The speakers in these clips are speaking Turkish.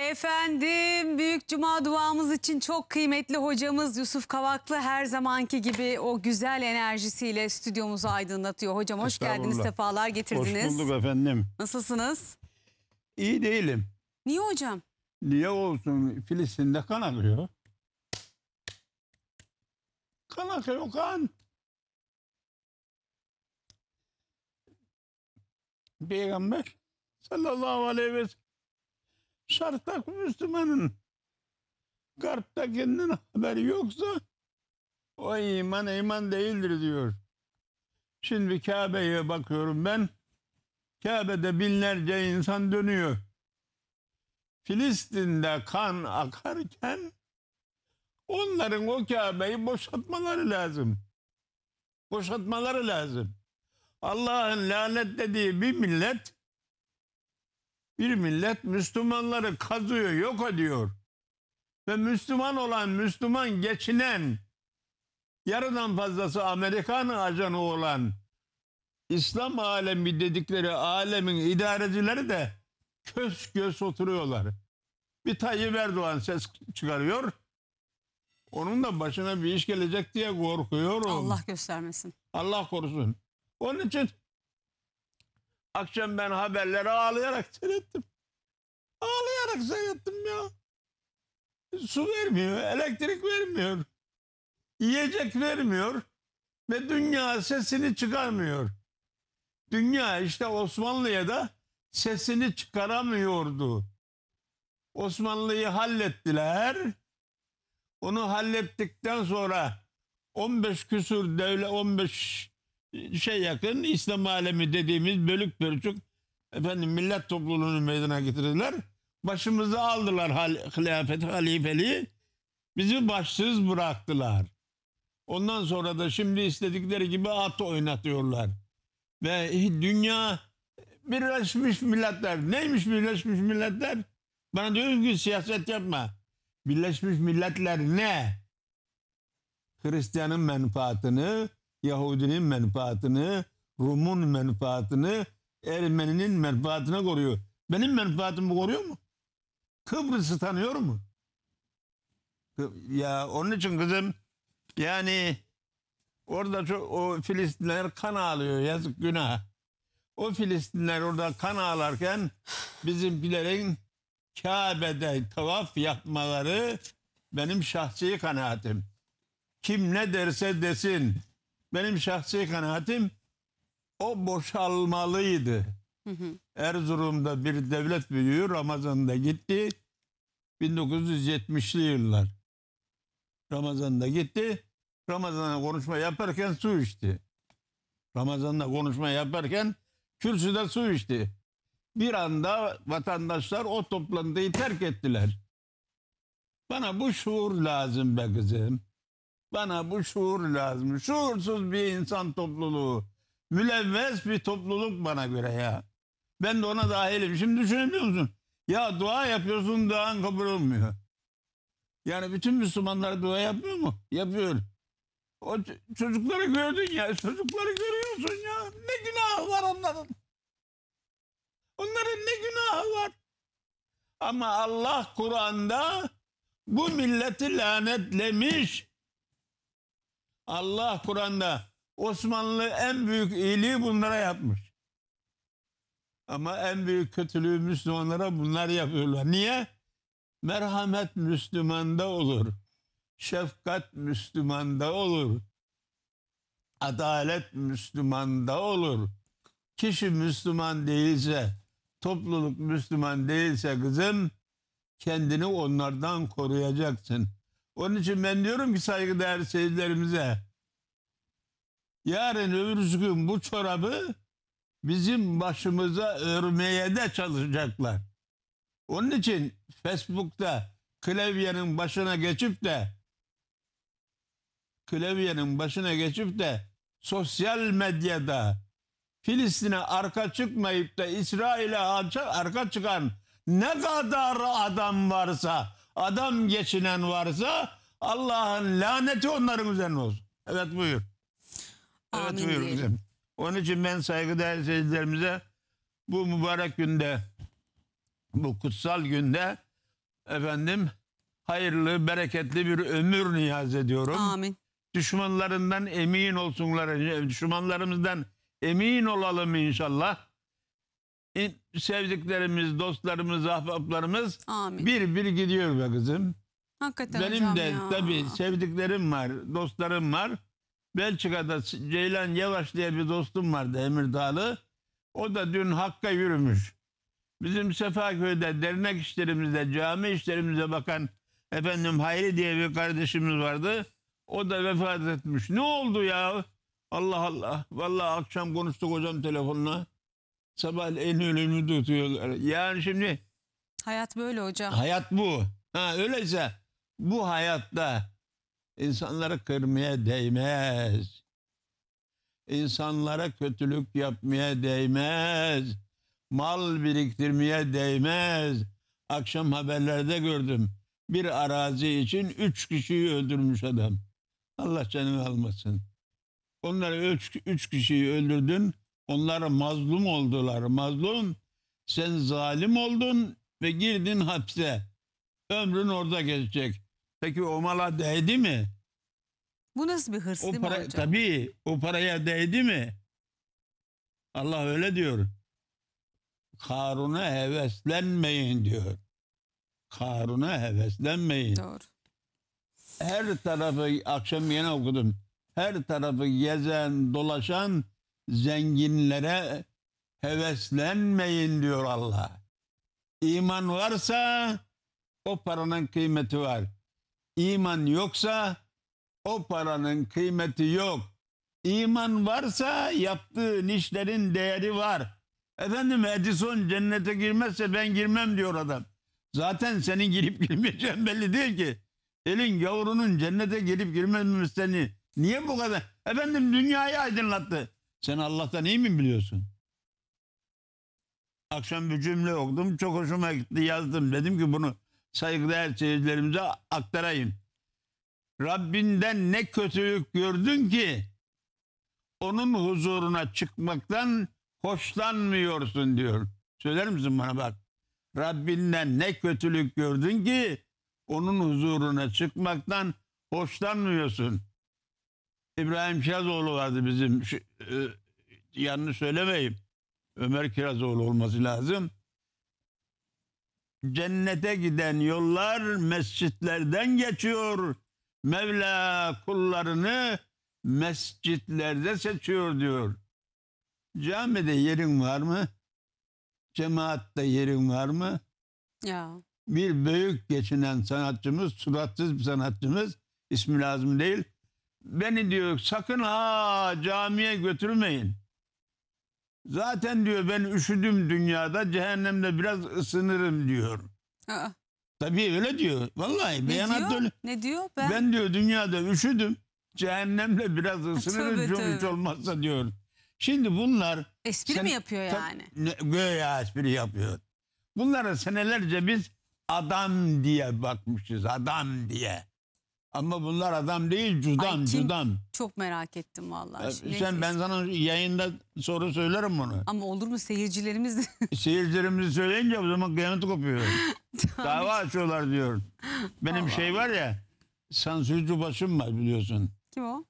Efendim büyük cuma duamız için çok kıymetli hocamız Yusuf Kavaklı her zamanki gibi o güzel enerjisiyle stüdyomuzu aydınlatıyor. Hocam hoş geldiniz Estağfurullah. sefalar getirdiniz. Hoş bulduk efendim. Nasılsınız? İyi değilim. Niye hocam? Niye olsun Filistin'de kan akıyor. Kan akıyor kan. Peygamber sallallahu aleyhi ve sellem şartak Müslümanın garptakinden haberi yoksa o iman iman değildir diyor. Şimdi Kabe'ye bakıyorum ben. Kabe'de binlerce insan dönüyor. Filistin'de kan akarken onların o Kabe'yi boşaltmaları lazım. Boşaltmaları lazım. Allah'ın dediği bir millet bir millet Müslümanları kazıyor, yok ediyor. Ve Müslüman olan, Müslüman geçinen, yarıdan fazlası Amerikan ajanı olan İslam alemi dedikleri alemin idarecileri de kös göz oturuyorlar. Bir Tayyip Erdoğan ses çıkarıyor. Onun da başına bir iş gelecek diye korkuyorum. Allah göstermesin. Allah korusun. Onun için Akşam ben haberleri ağlayarak seyrettim. Ağlayarak seyrettim ya. Su vermiyor, elektrik vermiyor. Yiyecek vermiyor ve dünya sesini çıkarmıyor. Dünya işte Osmanlı'ya da sesini çıkaramıyordu. Osmanlı'yı hallettiler. Onu hallettikten sonra 15 küsür devlet 15 şey yakın İslam alemi dediğimiz bölük pörçük efendim millet topluluğunu meydana getirdiler. Başımızı aldılar hal, hilafet, halifeliği. Bizi başsız bıraktılar. Ondan sonra da şimdi istedikleri gibi at oynatıyorlar. Ve dünya Birleşmiş Milletler. Neymiş Birleşmiş Milletler? Bana diyoruz ki siyaset yapma. Birleşmiş Milletler ne? Hristiyanın menfaatını, Yahudinin menfaatını, Rum'un menfaatını, Ermeni'nin menfaatine koruyor. Benim menfaatimi koruyor mu? Kıbrıs'ı tanıyor mu? Ya onun için kızım yani orada çok, o Filistinler kan ağlıyor yazık günah. O Filistinler orada kan ağlarken bizimkilerin Kabe'de tavaf yapmaları benim şahsi kanaatim. Kim ne derse desin benim şahsi kanaatim o boşalmalıydı. Hı hı. Erzurum'da bir devlet büyüğü Ramazan'da gitti. 1970'li yıllar. Ramazan'da gitti. Ramazan'da konuşma yaparken su içti. Ramazan'da konuşma yaparken kürsüde su içti. Bir anda vatandaşlar o toplantıyı terk ettiler. Bana bu şuur lazım be kızım. Bana bu şuur lazım. Şuursuz bir insan topluluğu. Mülevves bir topluluk bana göre ya. Ben de ona dahilim. Şimdi düşünebiliyor musun? Ya dua yapıyorsun duan kabul olmuyor. Yani bütün Müslümanlar dua yapmıyor mu? Yapıyor. O çocukları gördün ya. Çocukları görüyorsun ya. Ne günahı var onların. Onların ne günahı var? Ama Allah Kur'an'da bu milleti lanetlemiş. Allah Kur'an'da Osmanlı en büyük iyiliği bunlara yapmış. Ama en büyük kötülüğü Müslümanlara bunlar yapıyorlar. Niye? Merhamet Müslümanda olur. Şefkat Müslümanda olur. Adalet Müslümanda olur. Kişi Müslüman değilse, topluluk Müslüman değilse kızım kendini onlardan koruyacaksın. Onun için ben diyorum ki saygıdeğer seyircilerimize yarın öbür gün bu çorabı bizim başımıza örmeye de çalışacaklar. Onun için Facebook'ta klavyenin başına geçip de klavyenin başına geçip de sosyal medyada Filistin'e arka çıkmayıp da İsrail'e arka çıkan ne kadar adam varsa adam geçinen varsa Allah'ın laneti onların üzerine olsun. Evet buyur. Amin evet buyur. Diyelim. Onun için ben saygıdeğer seyircilerimize bu mübarek günde bu kutsal günde efendim hayırlı, bereketli bir ömür niyaz ediyorum. Amin. Düşmanlarından emin olsunlar. Düşmanlarımızdan emin olalım inşallah sevdiklerimiz, dostlarımız, ahbaplarımız Amin. bir bir gidiyor be kızım. Hakikaten Benim hocam de ya. tabii sevdiklerim var, dostlarım var. Belçika'da Ceylan Yavaş diye bir dostum vardı Emir Dağlı. O da dün Hakk'a yürümüş. Bizim Sefaköy'de dernek işlerimizde, cami işlerimize bakan efendim Hayri diye bir kardeşimiz vardı. O da vefat etmiş. Ne oldu ya? Allah Allah. Vallahi akşam konuştuk hocam telefonla. Sabah en ölümlü tutuyorlar. Yani şimdi hayat böyle hocam. hayat bu. Ha öyleyse bu hayatta insanları kırmaya değmez. İnsanlara kötülük yapmaya değmez. Mal biriktirmeye değmez. Akşam haberlerde gördüm. Bir arazi için üç kişiyi öldürmüş adam. Allah canını almasın. Onları üç, üç kişiyi öldürdün. Onlar mazlum oldular. Mazlum sen zalim oldun ve girdin hapse. Ömrün orada geçecek. Peki o mala değdi mi? Bu nasıl bir hırs o değil mi hocam? Tabii o paraya değdi mi? Allah öyle diyor. Karun'a heveslenmeyin diyor. Karun'a heveslenmeyin. Doğru. Her tarafı akşam yine okudum. Her tarafı gezen, dolaşan zenginlere heveslenmeyin diyor Allah. İman varsa o paranın kıymeti var. İman yoksa o paranın kıymeti yok. İman varsa yaptığın işlerin değeri var. Efendim Edison cennete girmezse ben girmem diyor adam. Zaten senin girip girmeyeceğin belli değil ki. Elin yavrunun cennete girip girmemesi seni niye bu kadar? Efendim dünyayı aydınlattı. Sen Allah'tan iyi mi biliyorsun? Akşam bir cümle okudum. Çok hoşuma gitti yazdım. Dedim ki bunu saygıdeğer seyircilerimize aktarayım. Rabbinden ne kötülük gördün ki onun huzuruna çıkmaktan hoşlanmıyorsun diyor. Söyler misin bana bak. Rabbinden ne kötülük gördün ki onun huzuruna çıkmaktan hoşlanmıyorsun. İbrahim Kirazoğlu vardı bizim. Şu, e, yanını söylemeyeyim. Ömer Kirazoğlu olması lazım. Cennete giden yollar mescitlerden geçiyor. Mevla kullarını mescitlerde seçiyor diyor. Camide yerin var mı? Cemaatte yerin var mı? Ya. Bir büyük geçinen sanatçımız, suratsız bir sanatçımız, ismi lazım değil, beni diyor sakın ha camiye götürmeyin. Zaten diyor ben üşüdüm dünyada cehennemde biraz ısınırım diyor. Aa. Tabii öyle diyor. Vallahi ne diyor? Ne diyor? Ben... ben diyor dünyada üşüdüm. cehennemde biraz ısınırım çok hiç olmazsa diyor. Şimdi bunlar... Espri sen, mi yapıyor yani? Ne, göya espri yapıyor. Bunlara senelerce biz adam diye bakmışız. Adam diye. Ama bunlar adam değil cüzdan Ay, kim? Çok merak ettim vallahi. Ya, Neyse, sen ben sana yayında soru söylerim bunu. Ama olur mu seyircilerimiz de. E, seyircilerimizi söyleyince o zaman kıyamet kopuyor. Dava açıyorlar diyor. Benim Allah şey var ya sansürcü başım var biliyorsun. Kim o?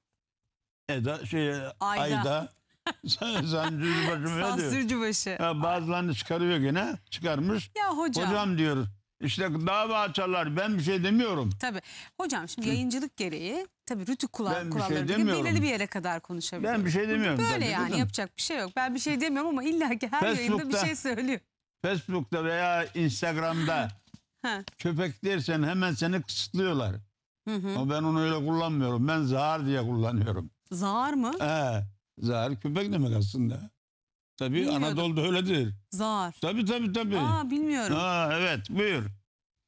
Eda şey Ayda. Ayda. sansürcü başım ne diyor? Sansürcü başı. Ha, bazılarını çıkarıyor gene çıkarmış. Ya hocam. Hocam diyor işte dava açarlar. Ben bir şey demiyorum. Tabii. Hocam şimdi yayıncılık gereği tabii rütük kula Ben şey kuralları bile belirli bir yere kadar konuşabiliyor. Ben bir şey demiyorum. Böyle tabii, yani yapacak bir şey yok. Ben bir şey demiyorum ama illa ki her yayında bir şey söylüyor. Facebook'ta veya Instagram'da Ha. köpek dersen hemen seni kısıtlıyorlar. Hı hı. Ama ben onu öyle kullanmıyorum. Ben zar diye kullanıyorum. Zar mı? Ee, zar köpek demek aslında. Tabii Bilmiyordum. Anadolu'da öyledir. Zar. Tabii tabii tabii. Aa bilmiyorum. Aa evet buyur.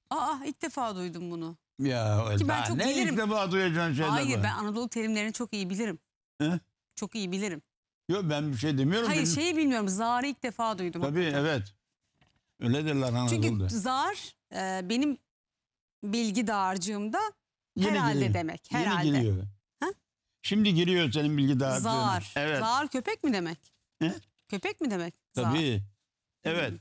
Aa ilk defa duydum bunu. Ya e, Ki ben çok ne bilirim. ilk defa duyacağın şeyler Hayır var. ben Anadolu terimlerini çok iyi bilirim. He? Çok iyi bilirim. Yok ben bir şey demiyorum. Hayır Benim- şeyi bilmiyorum. Zar'ı ilk defa duydum. Tabii evet. Öyle derler Çünkü zar e, benim bilgi dağarcığımda Yeni herhalde geliyor. demek. Yeni Herhalde. giriyor. Ha? Şimdi giriyor senin bilgi daha. Zar. Evet. Zar köpek mi demek? He? Köpek mi demek? Zaaf. Tabii. Evet.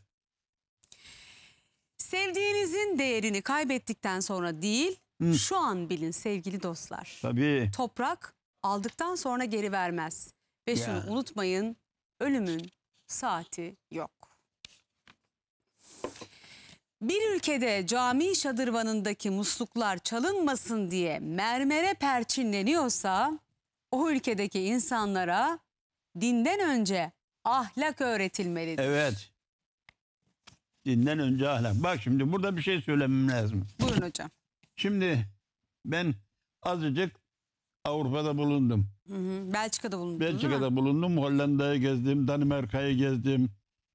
Sevdiğinizin değerini kaybettikten sonra değil, Hı. şu an bilin sevgili dostlar. Tabii. Toprak aldıktan sonra geri vermez. Ve şunu Ya. unutmayın, ölümün saati yok. Bir ülkede cami şadırvanındaki musluklar çalınmasın diye mermere perçinleniyorsa, o ülkedeki insanlara dinden önce ahlak öğretilmelidir. Evet. Dinden önce ahlak. Bak şimdi burada bir şey söylemem lazım. Buyurun hocam. Şimdi ben azıcık Avrupa'da bulundum. Hı hı. Belçika'da bulundum. Belçika'da bulundum. Hollanda'yı gezdim, Danimarka'yı gezdim.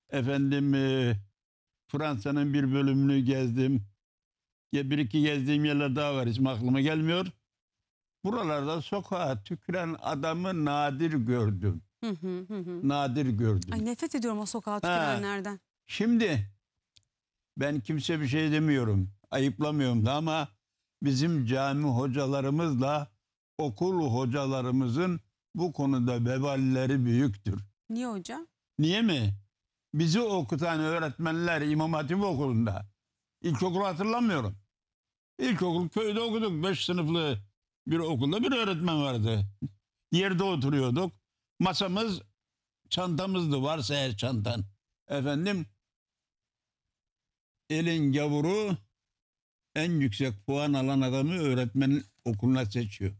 Efendim e, Fransa'nın bir bölümünü gezdim. Ya bir iki gezdiğim yerler daha var. Hiç aklıma gelmiyor. Buralarda sokağa tüküren adamı nadir gördüm. Nadir gördüm. Ay nefret ediyorum o sokağa tükürenlerden. Şimdi ben kimse bir şey demiyorum. Ayıplamıyorum da ama bizim cami hocalarımızla okul hocalarımızın bu konuda veballeri büyüktür. Niye hocam? Niye mi? Bizi okutan öğretmenler İmam Hatip Okulu'nda. İlkokulu hatırlamıyorum. İlkokul köyde okuduk. Beş sınıflı bir okulda bir öğretmen vardı. Yerde oturuyorduk. Masamız çantamızdı varsa eğer çantan. Efendim elin gavuru en yüksek puan alan adamı öğretmen okuluna seçiyor.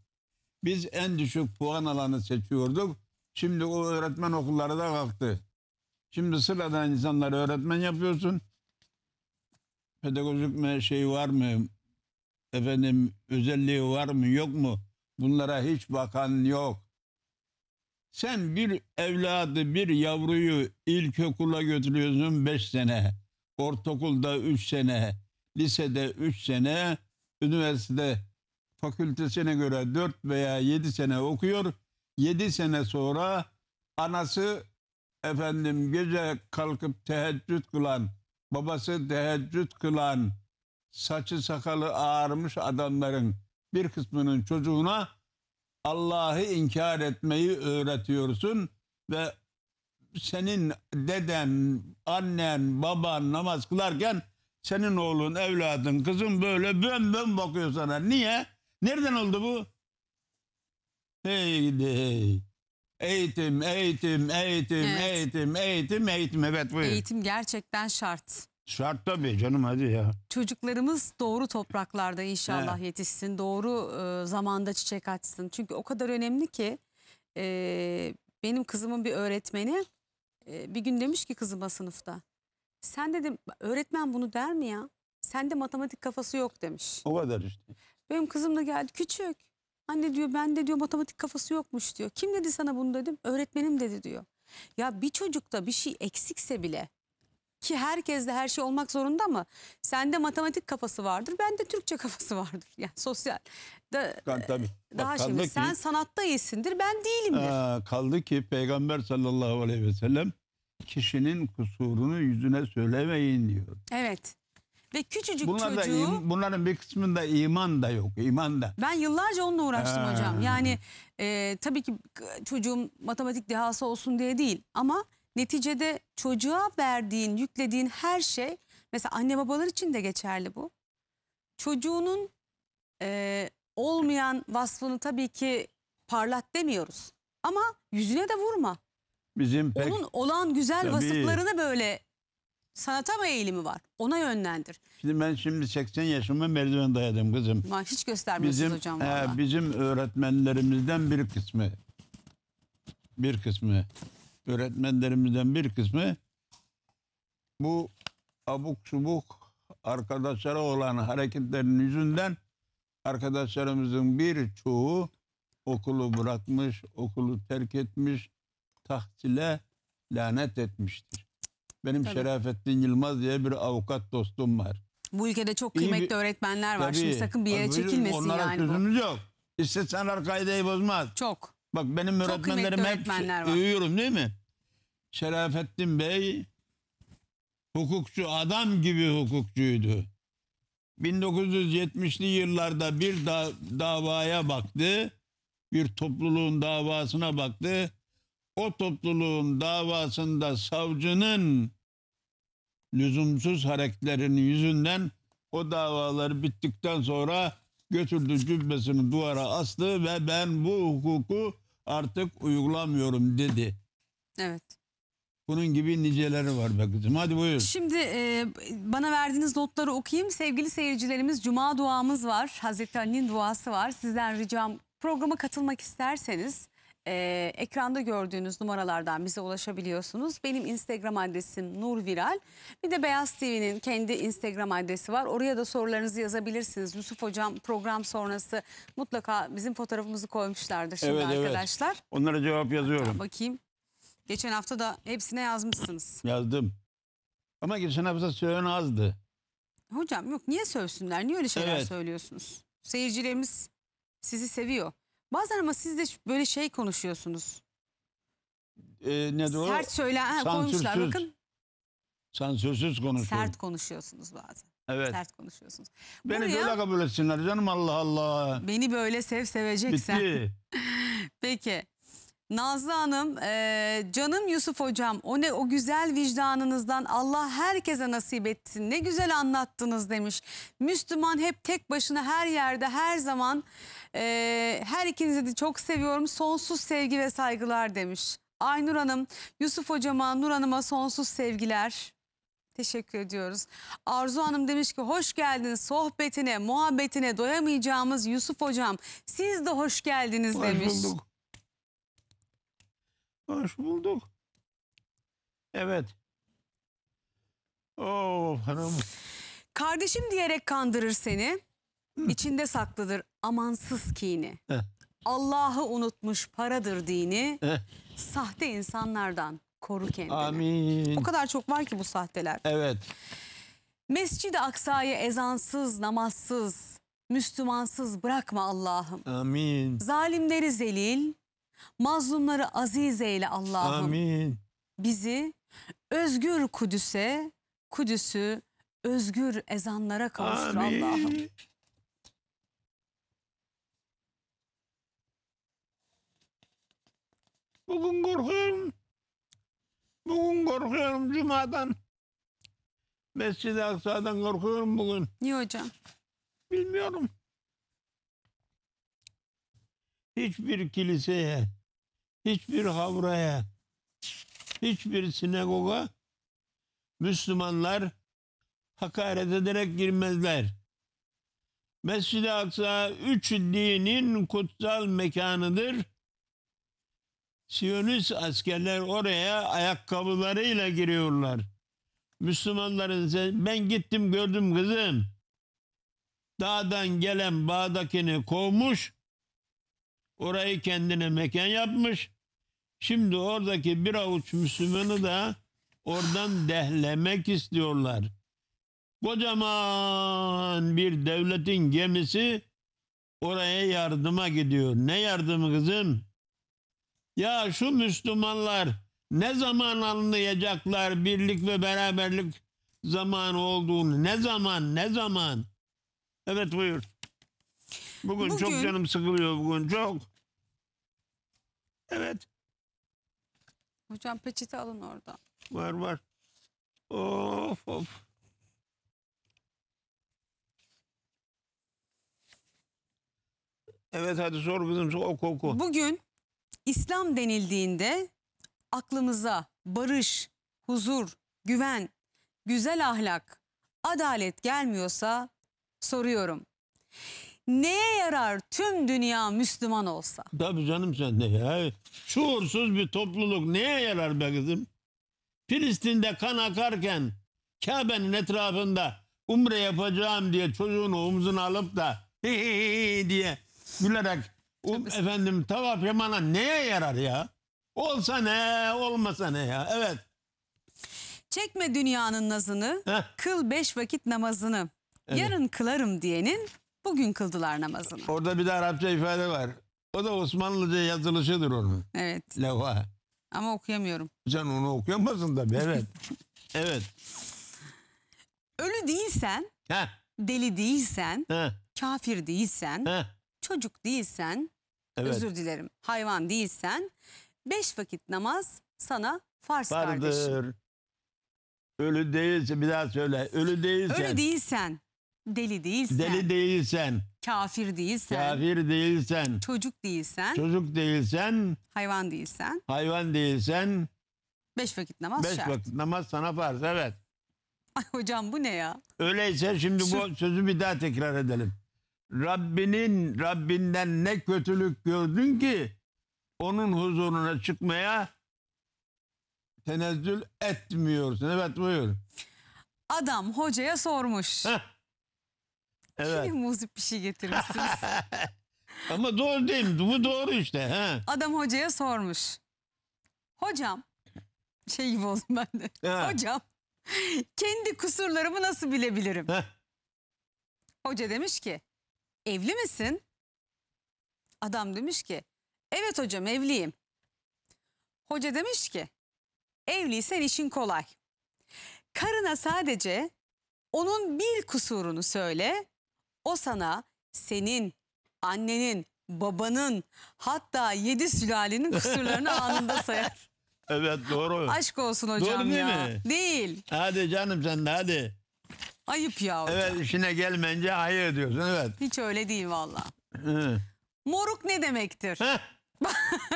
Biz en düşük puan alanı seçiyorduk. Şimdi o öğretmen okulları da kalktı. Şimdi sıradan insanlar öğretmen yapıyorsun. Pedagojik mi şey var mı? Efendim özelliği var mı yok mu? Bunlara hiç bakan yok. Sen bir evladı, bir yavruyu ilkokula götürüyorsun 5 sene, ortaokulda 3 sene, lisede 3 sene, üniversite fakültesine göre 4 veya 7 sene okuyor. 7 sene sonra anası efendim gece kalkıp teheccüd kılan, babası teheccüd kılan, saçı sakalı ağarmış adamların bir kısmının çocuğuna Allah'ı inkar etmeyi öğretiyorsun ve senin deden, annen, baban namaz kılarken senin oğlun, evladın, kızın böyle bön bön bakıyor sana. Niye? Nereden oldu bu? Hey, hey. Eğitim, eğitim, eğitim, evet. eğitim, eğitim, eğitim. Evet buyur. Eğitim gerçekten şart. Şart tabii canım hadi ya. Çocuklarımız doğru topraklarda inşallah yetişsin. Doğru e, zamanda çiçek açsın. Çünkü o kadar önemli ki e, benim kızımın bir öğretmeni e, bir gün demiş ki kızıma sınıfta. Sen dedim öğretmen bunu der mi ya? Sende matematik kafası yok demiş. O kadar işte. Benim kızım da geldi küçük. Anne diyor ben de diyor matematik kafası yokmuş diyor. Kim dedi sana bunu dedim. Öğretmenim dedi diyor. Ya bir çocukta bir şey eksikse bile ki herkes her şey olmak zorunda ama sende matematik kafası vardır. Ben de Türkçe kafası vardır. Yani sosyal. Da, ben, tabii. E, daha Bak, şimdi ki, sen sanatta iyisindir ben değilimdir. Aa, kaldı ki Peygamber sallallahu aleyhi ve sellem kişinin kusurunu yüzüne söylemeyin diyor. Evet. Ve küçücük Bunlar çocuğu... Da, bunların bir kısmında iman da yok, iman da. Ben yıllarca onunla uğraştım ha. hocam. Yani e, tabii ki çocuğum matematik dehası olsun diye değil ama Neticede çocuğa verdiğin, yüklediğin her şey mesela anne babalar için de geçerli bu. Çocuğunun e, olmayan vasfını tabii ki parlat demiyoruz. Ama yüzüne de vurma. Bizim pek... Onun olan güzel tabii. vasıflarını böyle sanata mı eğilimi var? Ona yönlendir. Şimdi ben şimdi 80 yaşımı merdiven dayadım kızım. Ma, hiç göstermiyorsunuz bizim, hocam. E, bizim öğretmenlerimizden bir kısmı bir kısmı öğretmenlerimizden bir kısmı bu abuk subuk arkadaşlara olan hareketlerin yüzünden arkadaşlarımızın birçoğu okulu bırakmış, okulu terk etmiş, tahtile lanet etmiştir. Benim tabii. Şerafettin Yılmaz diye bir avukat dostum var. Bu ülkede çok kıymetli İyi bir, öğretmenler var. Tabii, Şimdi sakın bir yere çekilmesin onlara yani bu. Onlara yok. İstesenler kaideyi bozmaz. Çok. Bak benim Çok öğretmenlerim hep öğretmenler övüyorum değil mi? Şerafettin Bey hukukçu adam gibi hukukçuydu. 1970'li yıllarda bir da- davaya baktı. Bir topluluğun davasına baktı. O topluluğun davasında savcının lüzumsuz hareketlerinin yüzünden o davalar bittikten sonra götürdü cübbesini duvara astı ve ben bu hukuku artık uygulamıyorum dedi. Evet. Bunun gibi niceleri var be kızım. Hadi buyur. Şimdi e, bana verdiğiniz notları okuyayım. Sevgili seyircilerimiz Cuma duamız var. Hazreti Ali'nin duası var. Sizden ricam programa katılmak isterseniz ee, ekranda gördüğünüz numaralardan bize ulaşabiliyorsunuz. Benim Instagram adresim Nur Viral. Bir de Beyaz TV'nin kendi Instagram adresi var. Oraya da sorularınızı yazabilirsiniz. Yusuf Hocam program sonrası mutlaka bizim fotoğrafımızı koymuşlardır şimdi Evet, evet. arkadaşlar. Onlara cevap yazıyorum. Bakayım. Geçen hafta da hepsine yazmışsınız. Yazdım. Ama geçen hafta söyleyen azdı. Hocam yok niye sövsünler? Niye öyle şeyler Evet. söylüyorsunuz? Seyircilerimiz sizi seviyor. Bazen ama siz de böyle şey konuşuyorsunuz. Ee, nedir o? Sert söyle ha, koymuşlar Sansürsüz. bakın. Sansürsüz Sert konuşuyorsunuz bazen. Evet. Sert konuşuyorsunuz. Beni Buraya böyle kabul etsinler canım Allah Allah. beni böyle sev seveceksen. Bitti. Peki. Nazlı Hanım, e, canım Yusuf Hocam, o ne o güzel vicdanınızdan Allah herkese nasip etsin. Ne güzel anlattınız demiş. Müslüman hep tek başına her yerde, her zaman ee, her ikinizi de çok seviyorum. Sonsuz sevgi ve saygılar demiş. Aynur Hanım, Yusuf Hocama, Nur Hanım'a sonsuz sevgiler. Teşekkür ediyoruz. Arzu Hanım demiş ki hoş geldiniz sohbetine, muhabbetine doyamayacağımız Yusuf Hocam. Siz de hoş geldiniz Hoş demiş. bulduk. Hoş bulduk. Evet. Oo oh, hanım. Kardeşim diyerek kandırır seni. İçinde saklıdır amansız kini. Allah'ı unutmuş paradır dini. Sahte insanlardan koru kendini. Amin. O kadar çok var ki bu sahteler. Evet. Mescid-i Aksa'yı ezansız, namazsız, Müslümansız bırakma Allah'ım. Amin. Zalimleri zelil, mazlumları aziz eyle Allah'ım. Amin. Bizi özgür Kudüs'e, Kudüs'ü özgür ezanlara kavuştur Allah'ım. Bugün korkuyorum. Bugün korkuyorum Cuma'dan. Mescid-i Aksa'dan korkuyorum bugün. Niye hocam? Bilmiyorum. Hiçbir kiliseye, hiçbir havraya, hiçbir sinagoga Müslümanlar hakaret ederek girmezler. Mescid-i Aksa üç dinin kutsal mekanıdır Siyonist askerler oraya ayakkabılarıyla giriyorlar. Müslümanların ben gittim gördüm kızım. Dağdan gelen bağdakini kovmuş. Orayı kendine mekan yapmış. Şimdi oradaki bir avuç Müslümanı da oradan dehlemek istiyorlar. Kocaman bir devletin gemisi oraya yardıma gidiyor. Ne yardımı kızım? Ya şu Müslümanlar ne zaman anlayacaklar birlik ve beraberlik zamanı olduğunu? Ne zaman? Ne zaman? Evet buyur. Bugün, bugün çok canım sıkılıyor bugün çok. Evet. Hocam peçete alın orada. Var var. Of of. Evet hadi sor kızım oku oku. Bugün İslam denildiğinde aklımıza barış, huzur, güven, güzel ahlak, adalet gelmiyorsa soruyorum. Neye yarar tüm dünya Müslüman olsa? Tabii canım sen de ya. Şuursuz bir topluluk neye yarar be kızım? Filistin'de kan akarken Kabe'nin etrafında umre yapacağım diye çocuğunu omzuna alıp da hi diye gülerek Um, efendim tavaf yamana neye yarar ya? Olsa ne, olmasa ne ya? Evet. Çekme dünyanın nazını, Heh. kıl beş vakit namazını. Evet. Yarın kılarım diyenin bugün kıldılar namazını. Orada bir de Arapça ifade var. O da Osmanlıca yazılışıdır onun. Evet. Levha. Ama okuyamıyorum. Can onu okuyamazsın da. evet. evet. Ölü değilsen, Heh. deli değilsen, Heh. kafir değilsen, Heh çocuk değilsen, evet. özür dilerim hayvan değilsen beş vakit namaz sana farz Vardır. kardeşim. Ölü değilse bir daha söyle. Ölü değilsen. Ölü değilsen. Deli değilsen. Deli değilsen. Kafir değilsen. Kafir değilsen. Çocuk değilsen. Çocuk değilsen. Hayvan değilsen. Hayvan değilsen. Beş vakit namaz beş şart. Beş vakit namaz sana farz evet. Ay hocam bu ne ya? Öyleyse şimdi Şu... bu sözü bir daha tekrar edelim. Rabbinin Rabbinden ne kötülük gördün ki onun huzuruna çıkmaya tenezzül etmiyorsun. Evet buyur. Adam hocaya sormuş. evet. Kim muzip bir şey getirmişsiniz? Ama doğru değil mi? Bu doğru işte. He. Adam hocaya sormuş. Hocam, şey gibi oldum ben de. He. Hocam, kendi kusurlarımı nasıl bilebilirim? He. Hoca demiş ki, evli misin? Adam demiş ki evet hocam evliyim. Hoca demiş ki evliysen işin kolay. Karına sadece onun bir kusurunu söyle. O sana senin, annenin, babanın hatta yedi sülalenin kusurlarını anında sayar. Evet doğru. Aşk olsun hocam doğru değil ya. Mi? Değil. Hadi canım sen de hadi. Ayıp ya hocam. Evet işine gelmeyince hayır diyorsun evet. Hiç öyle değil valla. Moruk ne demektir?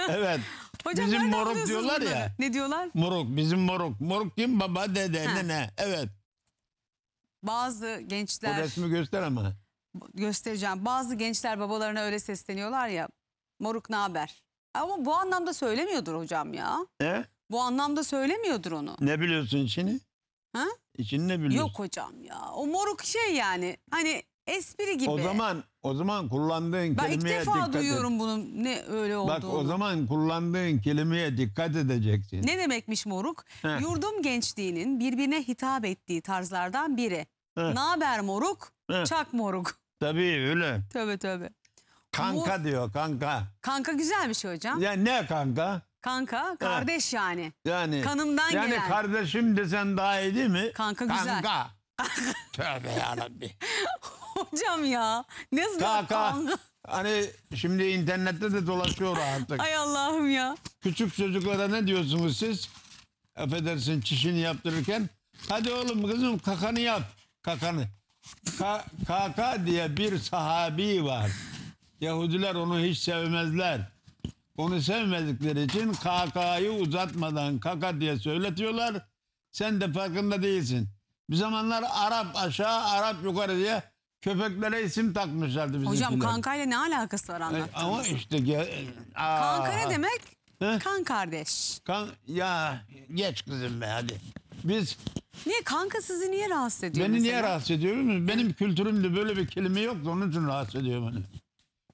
evet. Hocam bizim moruk diyorlar bunları? ya. Ne diyorlar? Moruk bizim moruk. Moruk kim baba dede Ha. nene. Evet. Bazı O gençler resmi göster ama. göstereceğim. Bazı gençler babalarına öyle sesleniyorlar ya. Moruk ne haber? Ama bu anlamda söylemiyordur hocam ya. Ne? Bu anlamda söylemiyordur onu. Ne biliyorsun şimdi? Ha? İçinde bilir. Yok hocam ya. O moruk şey yani. Hani espri gibi. O zaman o zaman kullandığın ben ilk kelimeye dikkat defa duyuyorum bunun ne öyle olduğunu. Bak o zaman kullandığın kelimeye dikkat edeceksin. Ne demekmiş moruk? Heh. Yurdum gençliğinin birbirine hitap ettiği tarzlardan biri. Heh. Naber moruk? Heh. Çak moruk. Tabii öyle. Tövbe tövbe. Kanka Mor- diyor kanka. Kanka güzelmiş hocam. Ya ne kanka? Kanka, kardeş yani. Yani Kanımdan yani gelen. kardeşim desen daha iyi değil mi? Kanka güzel. Kanka. Tövbe yarabbim. Hocam ya. Ne zaman? Kanka. kanka. Hani şimdi internette de dolaşıyor artık. Ay Allah'ım ya. Küçük çocuklara ne diyorsunuz siz? Affedersin çişini yaptırırken. Hadi oğlum kızım kakanı yap. Kakanı. Ka- kaka diye bir sahabi var. Yahudiler onu hiç sevmezler. Onu sevmedikleri için kakayı uzatmadan kaka diye söyletiyorlar. Sen de farkında değilsin. Bir zamanlar Arap aşağı, Arap yukarı diye köpeklere isim takmışlardı bizim. Hocam kankayla ne alakası var anlattığınız? E, ama işte... Aa, kanka ne demek? He? Kan kardeş. Kan, ya geç kızım be hadi. Biz Niye kanka sizi niye rahatsız ediyor? Beni mesela? niye rahatsız ediyor musun? Benim kültürümde böyle bir kelime yok, onun için rahatsız ediyor beni.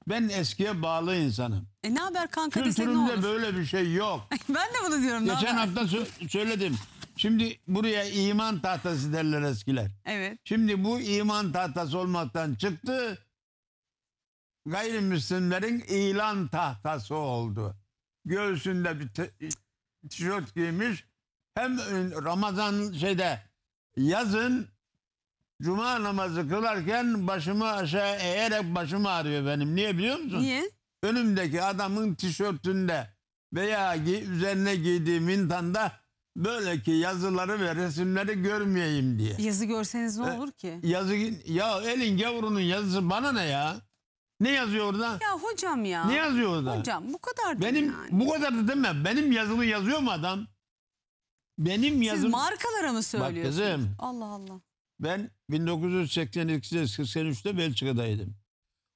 Ben eskiye bağlı insanım. E ne haber kanka desek ne olur? Kültürümde böyle bir şey yok. ben de bunu diyorum. Geçen haber? hafta sö- söyledim. Şimdi buraya iman tahtası derler eskiler. Evet. Şimdi bu iman tahtası olmaktan çıktı. Gayrimüslimlerin ilan tahtası oldu. Göğsünde bir tişört giymiş. Hem Ramazan şeyde yazın cuma namazı kılarken başımı aşağı eğerek başım ağrıyor benim. Niye biliyor musun? Niye? önümdeki adamın tişörtünde veya üzerine giydiğim intanda böyle ki yazıları ve resimleri görmeyeyim diye. Yazı görseniz ne olur ki? Yazı ya elin gavurunun yazısı bana ne ya? Ne yazıyor orada? Ya hocam ya. Ne yazıyor orada? Hocam bu kadar Benim yani. bu kadar da deme. Benim yazımı yazıyor mu adam? Benim yazım. Siz markalara mı söylüyorsunuz? Bak kızım. Allah Allah. Ben 1982'de 83'te Belçika'daydım.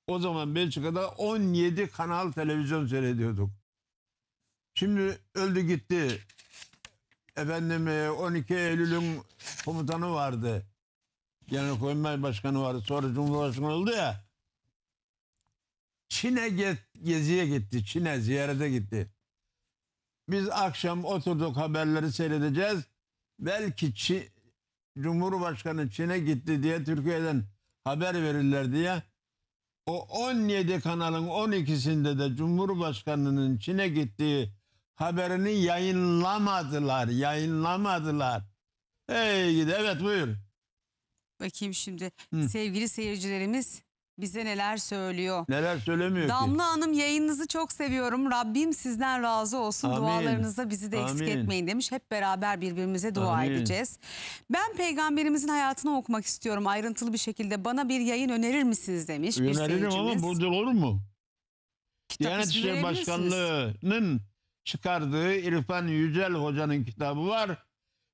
O zaman Belçika'da 17 kanal televizyon seyrediyorduk. Şimdi öldü gitti. Efendim 12 e, Eylül'ün komutanı vardı. Yani Koyunbay Başkanı vardı. Sonra Cumhurbaşkanı oldu ya. Çin'e ge geziye gitti. Çin'e ziyarete gitti. Biz akşam oturduk haberleri seyredeceğiz. Belki Çin, Cumhurbaşkanı Çin'e gitti diye Türkiye'den haber verirler diye o 17 kanalın 12'sinde de Cumhurbaşkanı'nın Çin'e gittiği haberini yayınlamadılar. Yayınlamadılar. Hey gidi evet buyur. Bakayım şimdi Hı. sevgili seyircilerimiz bize neler söylüyor. Neler söylemiyor ki? Damla Hanım yayınınızı çok seviyorum. Rabbim sizden razı olsun. Amin. Dualarınızda bizi de eksik Amin. etmeyin demiş. Hep beraber birbirimize dua Amin. edeceğiz. Ben peygamberimizin hayatını okumak istiyorum ayrıntılı bir şekilde. Bana bir yayın önerir misiniz demiş bir Öneririm ama seyircimiz. olur mu? Kitap Diyanet İşleri Başkanlığı'nın çıkardığı İrfan Yücel Hoca'nın kitabı var.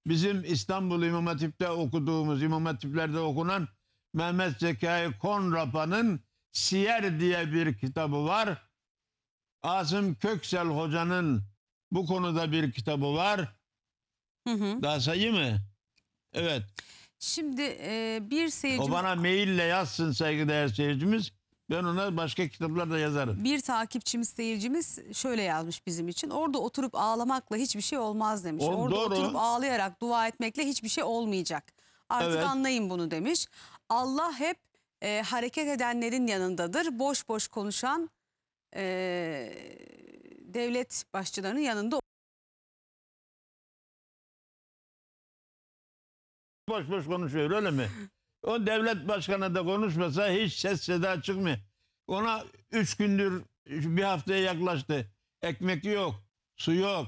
Bizim İstanbul İmam Hatip'te okuduğumuz, İmam Hatip'lerde okunan Mehmet Zekai Konrapa'nın Siyer diye bir kitabı var. Asım Köksel Hoca'nın bu konuda bir kitabı var. Hı hı. Daha sayı mı? Evet. Şimdi e, bir seyircimiz... O bana maille yazsın saygıdeğer seyircimiz. Ben ona başka kitaplar da yazarım. Bir takipçimiz, seyircimiz şöyle yazmış bizim için. Orada oturup ağlamakla hiçbir şey olmaz demiş. O, Orada doğru. oturup ağlayarak, dua etmekle hiçbir şey olmayacak. Artık evet. anlayın bunu demiş. Allah hep e, hareket edenlerin yanındadır. Boş boş konuşan e, devlet başçılarının yanında Boş boş konuşuyor öyle mi? O devlet başkanı da konuşmasa hiç ses seda çıkmıyor. Ona üç gündür bir haftaya yaklaştı. Ekmek yok, su yok,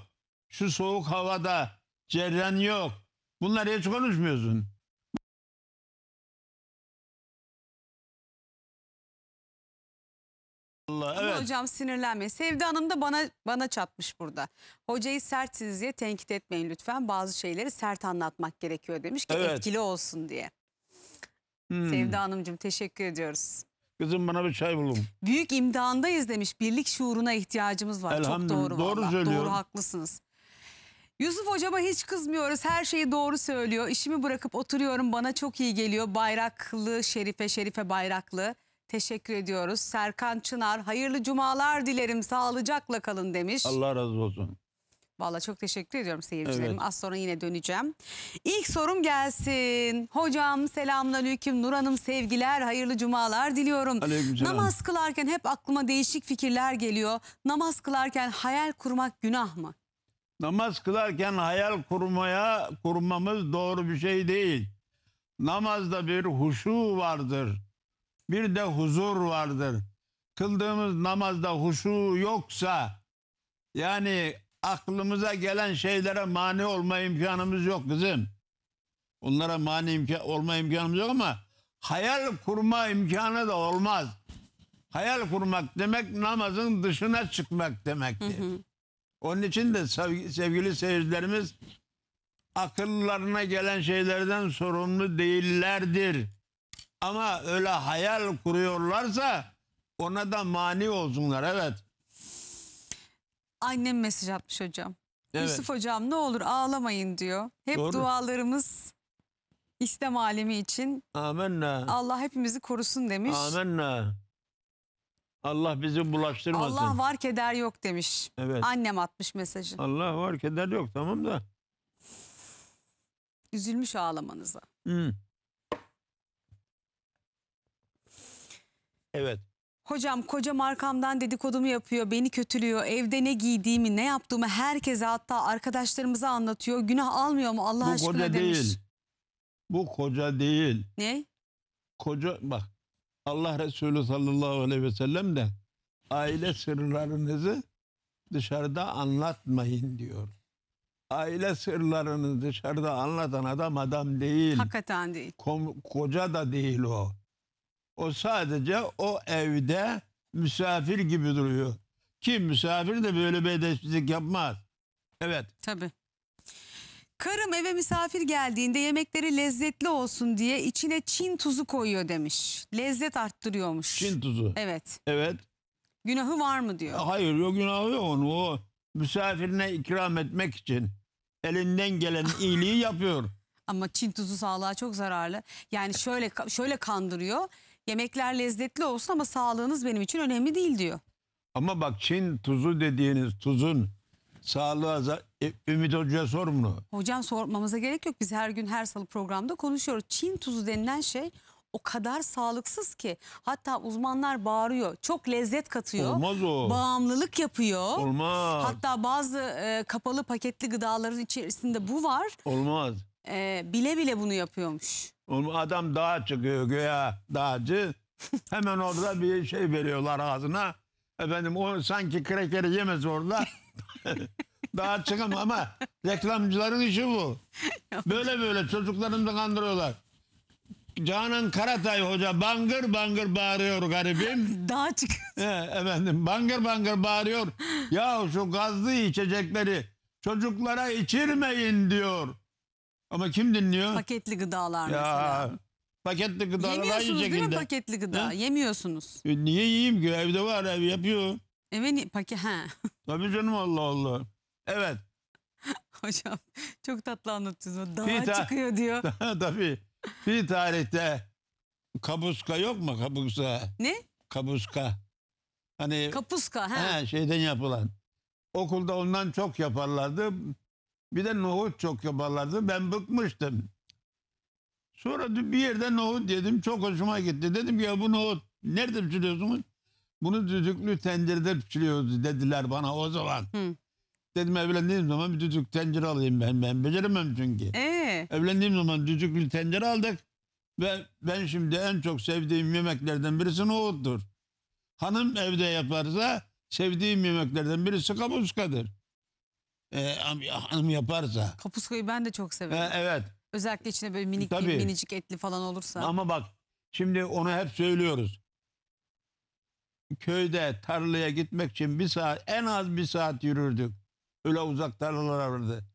şu soğuk havada ceryan yok. Bunları hiç konuşmuyorsun. Allah, Ama evet. hocam sinirlenme. Sevda Hanım da bana bana çatmış burada. Hocayı sertsiniz diye tenkit etmeyin lütfen. Bazı şeyleri sert anlatmak gerekiyor demiş ki Evet. etkili olsun diye. Hmm. Sevda Hanımcığım teşekkür ediyoruz. Kızım bana bir çay bulun. Büyük imdandayız demiş. Birlik şuuruna ihtiyacımız var. Çok Elhamdülillah, doğru doğru söylüyor. Doğru haklısınız. Yusuf hocama hiç kızmıyoruz. Her şeyi doğru söylüyor. İşimi bırakıp oturuyorum. Bana çok iyi geliyor. Bayraklı Şerife, Şerife Bayraklı. Teşekkür ediyoruz. Serkan Çınar hayırlı cumalar dilerim sağlıcakla kalın demiş. Allah razı olsun. Valla çok teşekkür ediyorum seyircilerim. Evet. Az sonra yine döneceğim. İlk sorum gelsin. Hocam selamünaleyküm. Nur Hanım sevgiler, hayırlı cumalar diliyorum. Namaz kılarken hep aklıma değişik fikirler geliyor. Namaz kılarken hayal kurmak günah mı? Namaz kılarken hayal kurmaya kurmamız doğru bir şey değil. Namazda bir huşu vardır bir de huzur vardır. Kıldığımız namazda huşu yoksa yani aklımıza gelen şeylere mani olma imkanımız yok kızım. Onlara mani imkan, olma imkanımız yok ama hayal kurma imkanı da olmaz. Hayal kurmak demek namazın dışına çıkmak demektir. Hı hı. Onun için de sevgili seyircilerimiz akıllarına gelen şeylerden sorumlu değillerdir. Ama öyle hayal kuruyorlarsa ona da mani olsunlar evet. Annem mesaj atmış hocam. Evet. Yusuf hocam ne olur ağlamayın diyor. Hep Doğru. dualarımız İslam alemi için. Amenna. Allah hepimizi korusun demiş. Amenna. Allah bizi bulaştırmasın. Allah var keder yok demiş. Evet. Annem atmış mesajı. Allah var keder yok tamam da. Üzülmüş ağlamanıza. Hı. Evet. Hocam koca markamdan dedikodumu yapıyor, beni kötülüyor, evde ne giydiğimi, ne yaptığımı herkese hatta arkadaşlarımıza anlatıyor. Günah almıyor mu Allah Bu aşkına koca demiş. değil. Bu koca değil. Ne? Koca bak Allah Resulü sallallahu aleyhi ve sellem de aile sırlarınızı dışarıda anlatmayın diyor. Aile sırlarını dışarıda anlatan adam adam değil. Hakikaten değil. Kom- koca da değil o. O sadece o evde misafir gibi duruyor. Kim misafir de böyle bir edepsizlik yapmaz. Evet. Tabii. Karım eve misafir geldiğinde yemekleri lezzetli olsun diye içine Çin tuzu koyuyor demiş. Lezzet arttırıyormuş. Çin tuzu. Evet. Evet. Günahı var mı diyor. Hayır yok günahı yok onu. O misafirine ikram etmek için elinden gelen iyiliği yapıyor. Ama Çin tuzu sağlığa çok zararlı. Yani şöyle şöyle kandırıyor. Yemekler lezzetli olsun ama sağlığınız benim için önemli değil diyor. Ama bak Çin tuzu dediğiniz tuzun sağlığa e, Ümit Hoca'ya sor bunu. Hocam sormamıza gerek yok. Biz her gün her salı programda konuşuyoruz. Çin tuzu denilen şey o kadar sağlıksız ki. Hatta uzmanlar bağırıyor. Çok lezzet katıyor. Olmaz o. Bağımlılık yapıyor. Olmaz. Hatta bazı e, kapalı paketli gıdaların içerisinde bu var. Olmaz. E, bile bile bunu yapıyormuş. Adam dağa çıkıyor göya dağcı. Hemen orada bir şey veriyorlar ağzına. Efendim o sanki krekeri yemez orada. Daha çıkam ama reklamcıların işi bu. Böyle böyle çocuklarını da kandırıyorlar. Canan Karatay hoca bangır bangır bağırıyor garibim. Daha çık. He, efendim bangır bangır bağırıyor. Ya şu gazlı içecekleri çocuklara içirmeyin diyor. Ama kim dinliyor? Paketli gıdalar mesela. paketli gıdalar aynı Yemiyorsunuz değil mi paketli gıda? Ha? Yemiyorsunuz. E, Niye yiyeyim ki? Evde var ev yapıyor. Eve ni- paket he. Tabii canım Allah Allah. Evet. Hocam çok tatlı anlatıyorsun. Daha çıkıyor diyor. Tabii. Bir tarihte kabuska yok mu kabuska? Ne? Kabuska. Hani Kapuska ha? he, şeyden yapılan. Okulda ondan çok yaparlardı. Bir de nohut çok yaparlardı. Ben bıkmıştım. Sonra bir yerde nohut yedim. Çok hoşuma gitti. Dedim ya bu nohut nerede pişiriyorsunuz? Bunu düdüklü tencerede pişiriyoruz dediler bana o zaman. Hı. Dedim evlendiğim zaman bir düdük tencere alayım ben. Ben beceremem çünkü. Ee? Evlendiğim zaman düdüklü tencere aldık. Ve ben şimdi en çok sevdiğim yemeklerden birisi nohuttur. Hanım evde yaparsa sevdiğim yemeklerden birisi kapuskadır e, hanım yaparsa. Kapuskayı ben de çok severim. E, evet. Özellikle içine böyle minik Tabii. minicik etli falan olursa. Ama bak şimdi onu hep söylüyoruz. Köyde tarlaya gitmek için bir saat en az bir saat yürürdük. Öyle uzak tarlalara vardı.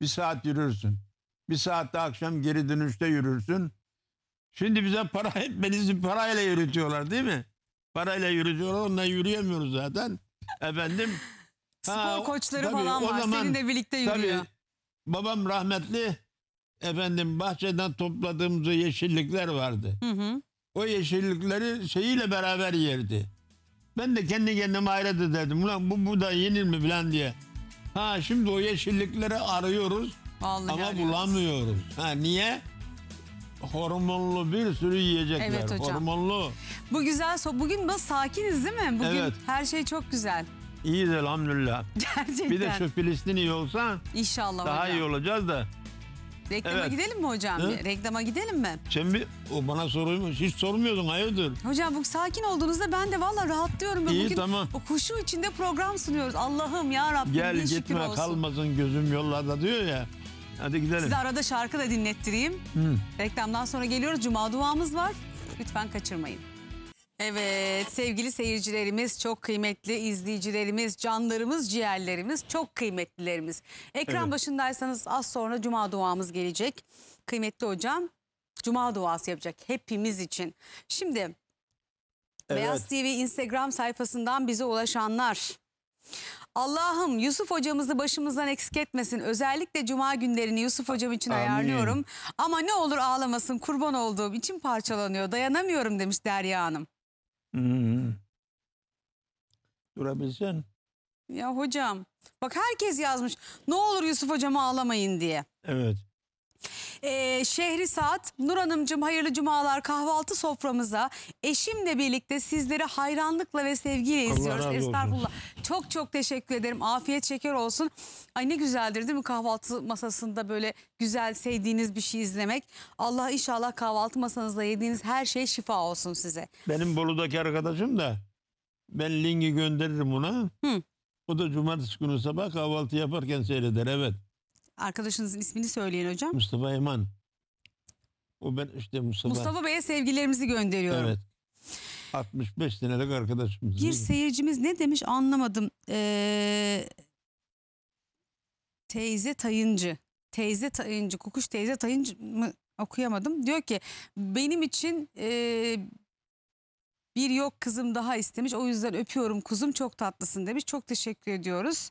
Bir saat yürürsün. Bir saatte akşam geri dönüşte yürürsün. Şimdi bize para hepimizi parayla yürütüyorlar değil mi? Parayla yürütüyorlar. Onunla yürüyemiyoruz zaten. Efendim Ha, Spor koçları tabii, falan var. zaman- Seninle birlikte yürüyor. Tabii babam rahmetli efendim bahçeden topladığımız yeşillikler vardı. Hı hı. O yeşillikleri şeyiyle beraber yerdi. Ben de kendi kendime ayrıldı dedim. Ulan bu, bu da yenir mi falan diye. Ha şimdi o yeşillikleri arıyoruz Vallahi ama arıyoruz. bulamıyoruz. Ha niye? Hormonlu bir sürü yiyecekler. Evet hocam. Hormonlu. Bu güzel Bugün bas sakiniz değil mi? Bugün Evet. her şey çok güzel. İyiyiz elhamdülillah. Gerçekten. Bir de şu Filistin iyi olsa İnşallah daha hocam. iyi olacağız da. Reklama Evet. gidelim mi hocam? Bir? Reklama gidelim mi? sen bir o bana soruymuş hiç sormuyordun hayırdır? Hocam bu sakin olduğunuzda ben de valla rahatlıyorum. ve İyi, bugün tamam. o kuşu içinde program sunuyoruz. Allah'ım ya Rabbim Gel bin şükür gitme olsun. kalmasın gözüm yollarda diyor ya. Hadi gidelim. Size arada şarkı da dinlettireyim. Hı. Reklamdan sonra geliyoruz. Cuma duamız var. Lütfen kaçırmayın. Evet sevgili seyircilerimiz, çok kıymetli izleyicilerimiz, canlarımız, ciğerlerimiz, çok kıymetlilerimiz. Ekran evet. başındaysanız az sonra cuma duamız gelecek. Kıymetli hocam cuma duası yapacak hepimiz için. Şimdi evet. Beyaz TV Instagram sayfasından bize ulaşanlar. Allah'ım Yusuf hocamızı başımızdan eksik etmesin. Özellikle cuma günlerini Yusuf hocam için Amin. ayarlıyorum. Ama ne olur ağlamasın kurban olduğum için parçalanıyor. Dayanamıyorum demiş Derya Hanım. Hmm. Durabilsen. Ya hocam bak herkes yazmış. Ne olur Yusuf hocama ağlamayın diye. Evet. Ee, Şehri Saat, Nur Hanımcığım hayırlı cumalar kahvaltı soframıza eşimle birlikte sizleri hayranlıkla ve sevgiyle Allah izliyoruz. olsun. Çok çok teşekkür ederim. Afiyet şeker olsun. Ay ne güzeldir değil mi kahvaltı masasında böyle güzel sevdiğiniz bir şey izlemek. Allah inşallah kahvaltı masanızda yediğiniz her şey şifa olsun size. Benim Bolu'daki arkadaşım da ben linki gönderirim ona. Hı. O da cumartesi günü sabah kahvaltı yaparken seyreder evet. Arkadaşınızın ismini söyleyin hocam. Mustafa Eman. O ben işte Mustafa. Mustafa Bey'e sevgilerimizi gönderiyorum. Evet. 65 senelik arkadaşımız. Bir seyircimiz ne demiş anlamadım. Ee, teyze Tayıncı. Teyze Tayıncı, Kukuş teyze Tayıncı mı okuyamadım. Diyor ki benim için e, bir yok kızım daha istemiş. O yüzden öpüyorum kuzum çok tatlısın demiş. Çok teşekkür ediyoruz.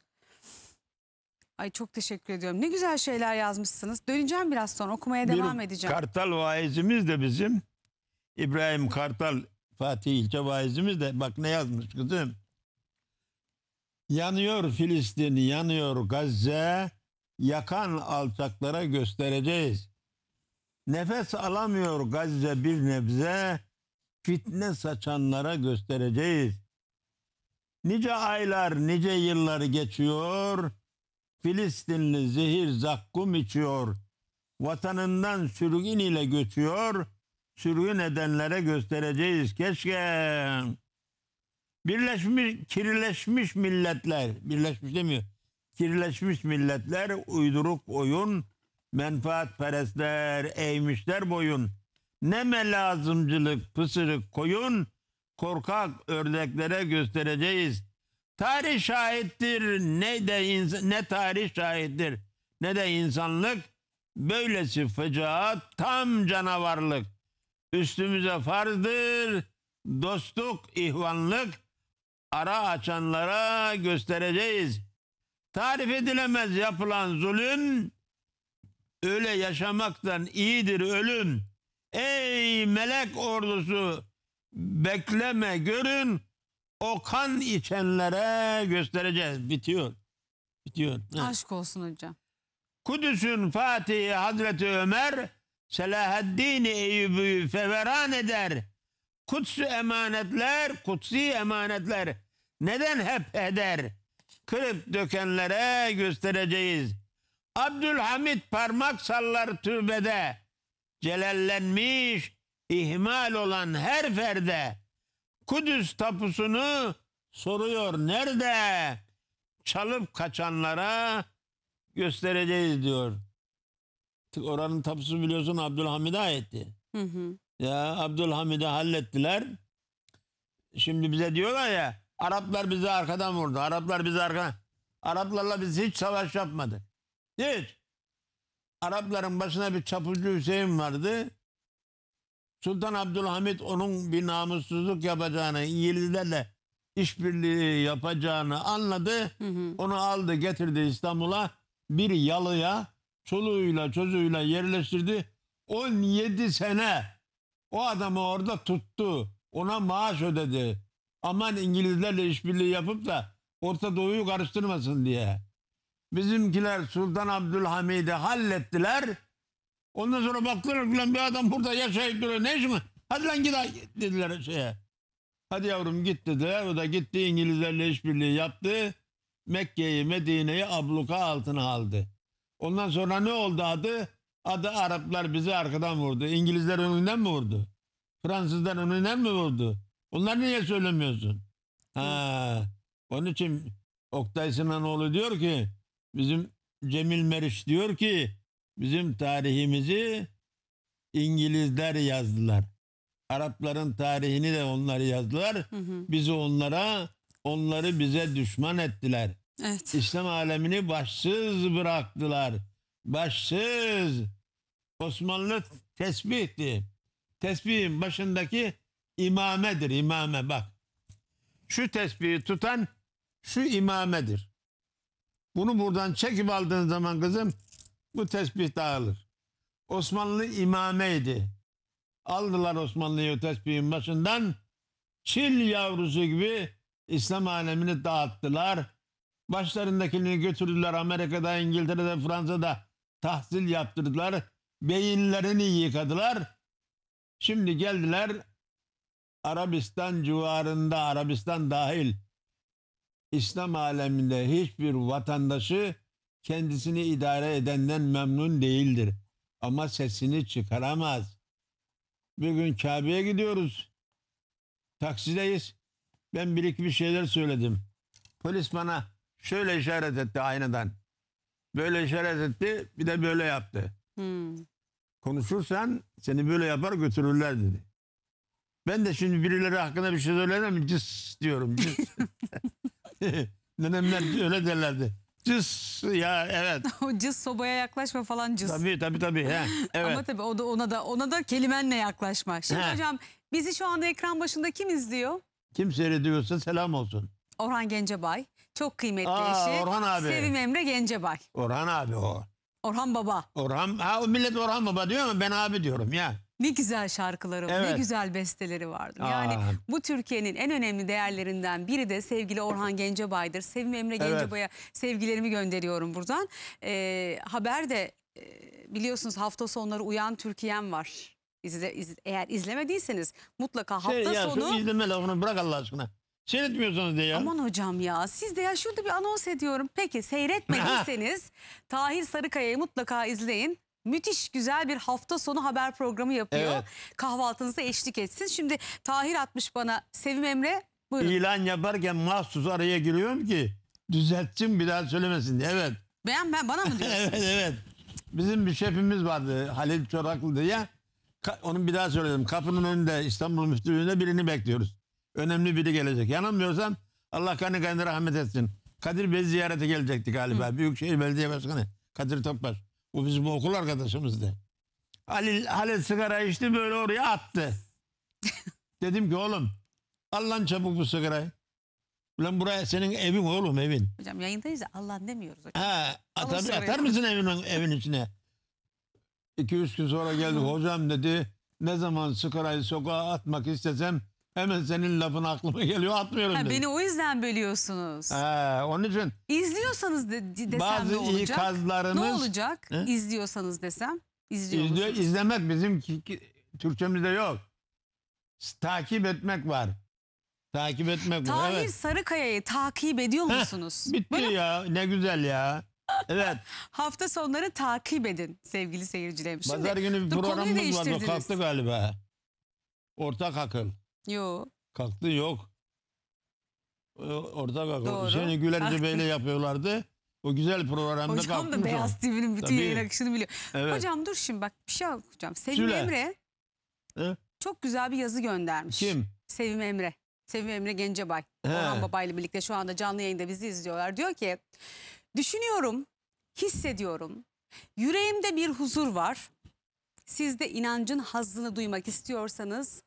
Ay çok teşekkür ediyorum. Ne güzel şeyler yazmışsınız. Döneceğim biraz sonra okumaya devam edeceğim. Kartal vaizimiz de bizim. İbrahim Kartal Fatih ilçe vaizimiz de bak ne yazmış kızım. Yanıyor Filistin, yanıyor Gazze, yakan alçaklara göstereceğiz. Nefes alamıyor Gazze bir nebze, fitne saçanlara göstereceğiz. Nice aylar, nice yıllar geçiyor, Filistinli zehir zakkum içiyor. Vatanından sürgün ile göçüyor. Sürgün edenlere göstereceğiz. Keşke birleşmiş, kirleşmiş milletler, birleşmiş demiyor. Kirleşmiş milletler uyduruk oyun, menfaatperestler eğmişler boyun. Neme lazımcılık, pısırık koyun, korkak ördeklere göstereceğiz.'' Tarih şahittir ne de ne tarih şahittir ne de insanlık böylesi fıcaat tam canavarlık. Üstümüze farzdır dostluk, ihvanlık ara açanlara göstereceğiz. Tarif edilemez yapılan zulüm öyle yaşamaktan iyidir ölüm. Ey melek ordusu bekleme görün o kan içenlere göstereceğiz. Bitiyor. Bitiyor. Aşk olsun hocam. Kudüs'ün Fatihi Hazreti Ömer Selahaddin Eyyubi feveran eder. Kutsu emanetler, kutsi emanetler neden hep eder? Kırıp dökenlere göstereceğiz. Abdülhamit parmak sallar türbede. Celallenmiş, ihmal olan her ferde Kudüs tapusunu soruyor. Nerede? Çalıp kaçanlara göstereceğiz diyor. Oranın tapusu biliyorsun Abdülhamid'e aitti. Hı hı. Ya Abdülhamid'i hallettiler. Şimdi bize diyorlar ya Araplar bizi arkadan vurdu. Araplar bizi arkadan. Araplarla biz hiç savaş yapmadık. Hiç. Arapların başına bir çapucu Hüseyin vardı. Sultan Abdülhamit onun bir namussuzluk yapacağını, İngilizlerle işbirliği yapacağını anladı. Hı hı. Onu aldı getirdi İstanbul'a bir yalıya çoluğuyla çocuğuyla yerleştirdi. 17 sene o adamı orada tuttu. Ona maaş ödedi. Aman İngilizlerle işbirliği yapıp da Orta Doğu'yu karıştırmasın diye. Bizimkiler Sultan Abdülhamid'i hallettiler. Ondan sonra baktılar ulan bir adam burada yaşayıp duruyor. Ne iş mi? Hadi lan git dediler şeye. Hadi yavrum git dediler. O da gitti İngilizlerle işbirliği yaptı. Mekke'yi, Medine'yi abluka altına aldı. Ondan sonra ne oldu adı? Adı Araplar bizi arkadan vurdu. İngilizler önünden mi vurdu? Fransızlar önünden mi vurdu? Bunları niye söylemiyorsun? Ha. Onun için Oktay Sinanoğlu diyor ki bizim Cemil Meriç diyor ki Bizim tarihimizi İngilizler yazdılar. Arapların tarihini de onlar yazdılar. Hı hı. Bizi onlara, onları bize düşman ettiler. Evet. İslam alemini başsız bıraktılar. Başsız. Osmanlı tesbihti. Tesbihin başındaki imamedir. imame bak. Şu tesbihi tutan şu imamedir. Bunu buradan çekip aldığın zaman kızım bu tesbih dağılır. Osmanlı imameydi. Aldılar Osmanlı'yı o tesbihin başından. Çil yavrusu gibi İslam alemini dağıttılar. Başlarındakini götürdüler Amerika'da, İngiltere'de, Fransa'da tahsil yaptırdılar. Beyinlerini yıkadılar. Şimdi geldiler Arabistan civarında, Arabistan dahil İslam aleminde hiçbir vatandaşı kendisini idare edenden memnun değildir. Ama sesini çıkaramaz. Bir gün Kabe'ye gidiyoruz. Taksideyiz. Ben bir iki bir şeyler söyledim. Polis bana şöyle işaret etti aynadan. Böyle işaret etti bir de böyle yaptı. Hmm. Konuşursan seni böyle yapar götürürler dedi. Ben de şimdi birileri hakkında bir şey söylerim cis diyorum. Cis. Nenemler öyle derlerdi. Cız ya evet. O cız sobaya yaklaşma falan cız. Tabii tabii tabii. He, evet. Ama tabii o da ona da ona da kelimenle yaklaşma. Şimdi He. hocam bizi şu anda ekran başında kim izliyor? Kim seyrediyorsa selam olsun. Orhan Gencebay. Çok kıymetli Aa, eşi. Orhan abi. Sevim Emre Gencebay. Orhan abi o. Orhan Baba. Orhan, ha, millet Orhan Baba diyor ama ben abi diyorum ya. Ne güzel şarkıları, Evet. ne güzel besteleri vardı. Ah. Yani bu Türkiye'nin en önemli değerlerinden biri de sevgili Orhan Gencebay'dır. Sevim Emre Evet. Gencebay'a sevgilerimi gönderiyorum buradan. Ee, haber de e, biliyorsunuz hafta sonları Uyan Türkiye'm var. İzle, iz- eğer izlemediyseniz mutlaka şey, hafta Şey, ya sonu... şu lafını bırak Allah aşkına. Seyretmiyorsunuz diye ya. Aman hocam ya siz de ya şurada bir anons ediyorum. Peki seyretmediyseniz Tahir Sarıkaya'yı mutlaka izleyin müthiş güzel bir hafta sonu haber programı yapıyor. Evet. Kahvaltınıza eşlik etsin. Şimdi Tahir atmış bana Sevim Emre buyurun. İlan yaparken mahsus araya giriyorum ki düzeltsin bir daha söylemesin diye. Evet. Ben, ben bana mı diyorsunuz? evet evet. Bizim bir şefimiz vardı Halil Çoraklı diye. Ka- Onun bir daha söyledim. Kapının önünde İstanbul Müftülüğü'nde birini bekliyoruz. Önemli biri gelecek. Yanılmıyorsam Allah kanı kanı rahmet etsin. Kadir Bey ziyarete gelecekti galiba. Büyükşehir Belediye Başkanı Kadir Topbaş. Bu bizim okul arkadaşımızdı. Halil, Halil sigara içti böyle oraya attı. Dedim ki oğlum al lan çabuk bu sigarayı. Ulan buraya senin evin oğlum evin. Hocam yayındayız ya Allah demiyoruz hocam. Ha, atar, Alın atar mısın evin, evin içine? İki üç gün sonra geldik hocam dedi. Ne zaman sigarayı sokağa atmak istesem Hemen senin lafın aklıma geliyor atmıyorum ha, Beni o yüzden bölüyorsunuz. Ee, onun için. İzliyorsanız de, desem bazı ne olacak? ikazlarımız. Ne olacak He? izliyorsanız desem? İzliyor İzliyor, musunuz? bizim ki, ki, Türkçemizde yok. Takip etmek var. Takip etmek var. Tahir Evet. Sarıkaya'yı takip ediyor Heh, musunuz? Bitti Böyle ya ne güzel ya. Evet. hafta sonları takip edin sevgili seyircilerim. Pazar günü bir dur, konuyu programımız vardı. değiştirdiniz. Kalktı galiba. Ortak akıl. Yok Kalktı yok. Ee, Orada kalktı. Doğru. Hüseyin Gülerci Kalktı. Ah. yapıyorlardı. O güzel programda Hocam kalkmış da Beyaz TV'nin bütün Tabii. yayın akışını biliyor. Evet. Hocam dur şimdi bak bir şey okuyacağım. Sevim Söyle. Emre He? çok güzel bir yazı göndermiş. Kim? Sevim Emre. Sevim Emre Gencebay. He. Orhan Baba ile birlikte şu anda canlı yayında bizi izliyorlar. Diyor ki düşünüyorum, hissediyorum. Yüreğimde bir huzur var. Siz de inancın hazzını duymak istiyorsanız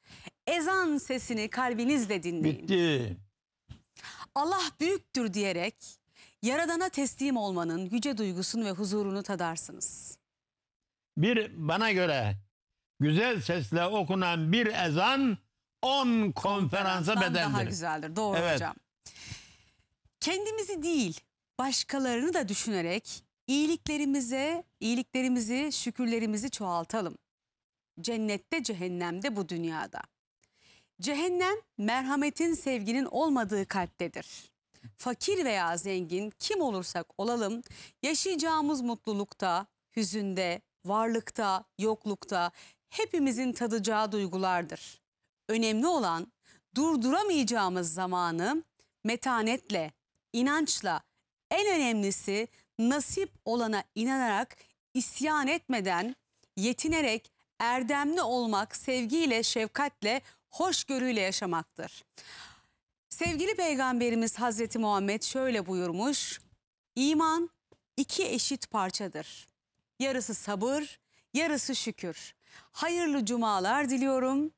ezan sesini kalbinizle dinleyin. Bitti. Allah büyüktür diyerek Yaradan'a teslim olmanın yüce duygusunu ve huzurunu tadarsınız. Bir bana göre güzel sesle okunan bir ezan 10 konferansa bedendir. bedeldir. Daha güzeldir doğru evet. hocam. Kendimizi değil başkalarını da düşünerek İyiliklerimize, iyiliklerimizi, şükürlerimizi çoğaltalım. Cennette, cehennemde, bu dünyada. Cehennem merhametin, sevginin olmadığı kalptedir. Fakir veya zengin kim olursak olalım yaşayacağımız mutlulukta, hüzünde, varlıkta, yoklukta hepimizin tadacağı duygulardır. Önemli olan durduramayacağımız zamanı metanetle, inançla, en önemlisi nasip olana inanarak, isyan etmeden, yetinerek, erdemli olmak sevgiyle, şefkatle, hoşgörüyle yaşamaktır. Sevgili Peygamberimiz Hazreti Muhammed şöyle buyurmuş. İman iki eşit parçadır. Yarısı sabır, yarısı şükür. Hayırlı cumalar diliyorum.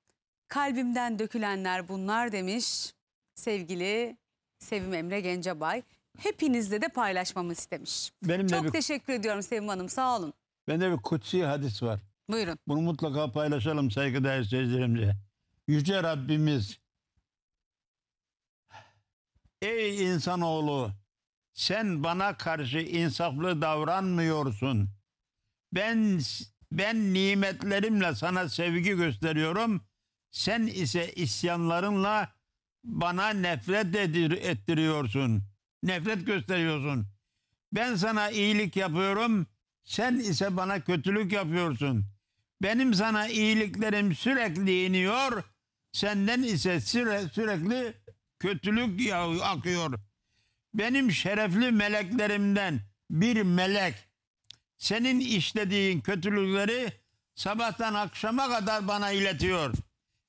Kalbimden dökülenler bunlar demiş sevgili Sevim Emre Gencebay hepinizle de paylaşmamı istemiş. Benim Çok bir, teşekkür ediyorum Sevim Hanım sağ olun. Bende bir kutsi hadis var. Buyurun. Bunu mutlaka paylaşalım saygıdeğer seyircilerimle. Yüce Rabbimiz Ey insanoğlu sen bana karşı insaflı davranmıyorsun. Ben ben nimetlerimle sana sevgi gösteriyorum. Sen ise isyanlarınla bana nefret ettiriyorsun.'' nefret gösteriyorsun. Ben sana iyilik yapıyorum, sen ise bana kötülük yapıyorsun. Benim sana iyiliklerim sürekli iniyor, senden ise süre, sürekli kötülük akıyor. Benim şerefli meleklerimden bir melek senin işlediğin kötülükleri sabahtan akşama kadar bana iletiyor.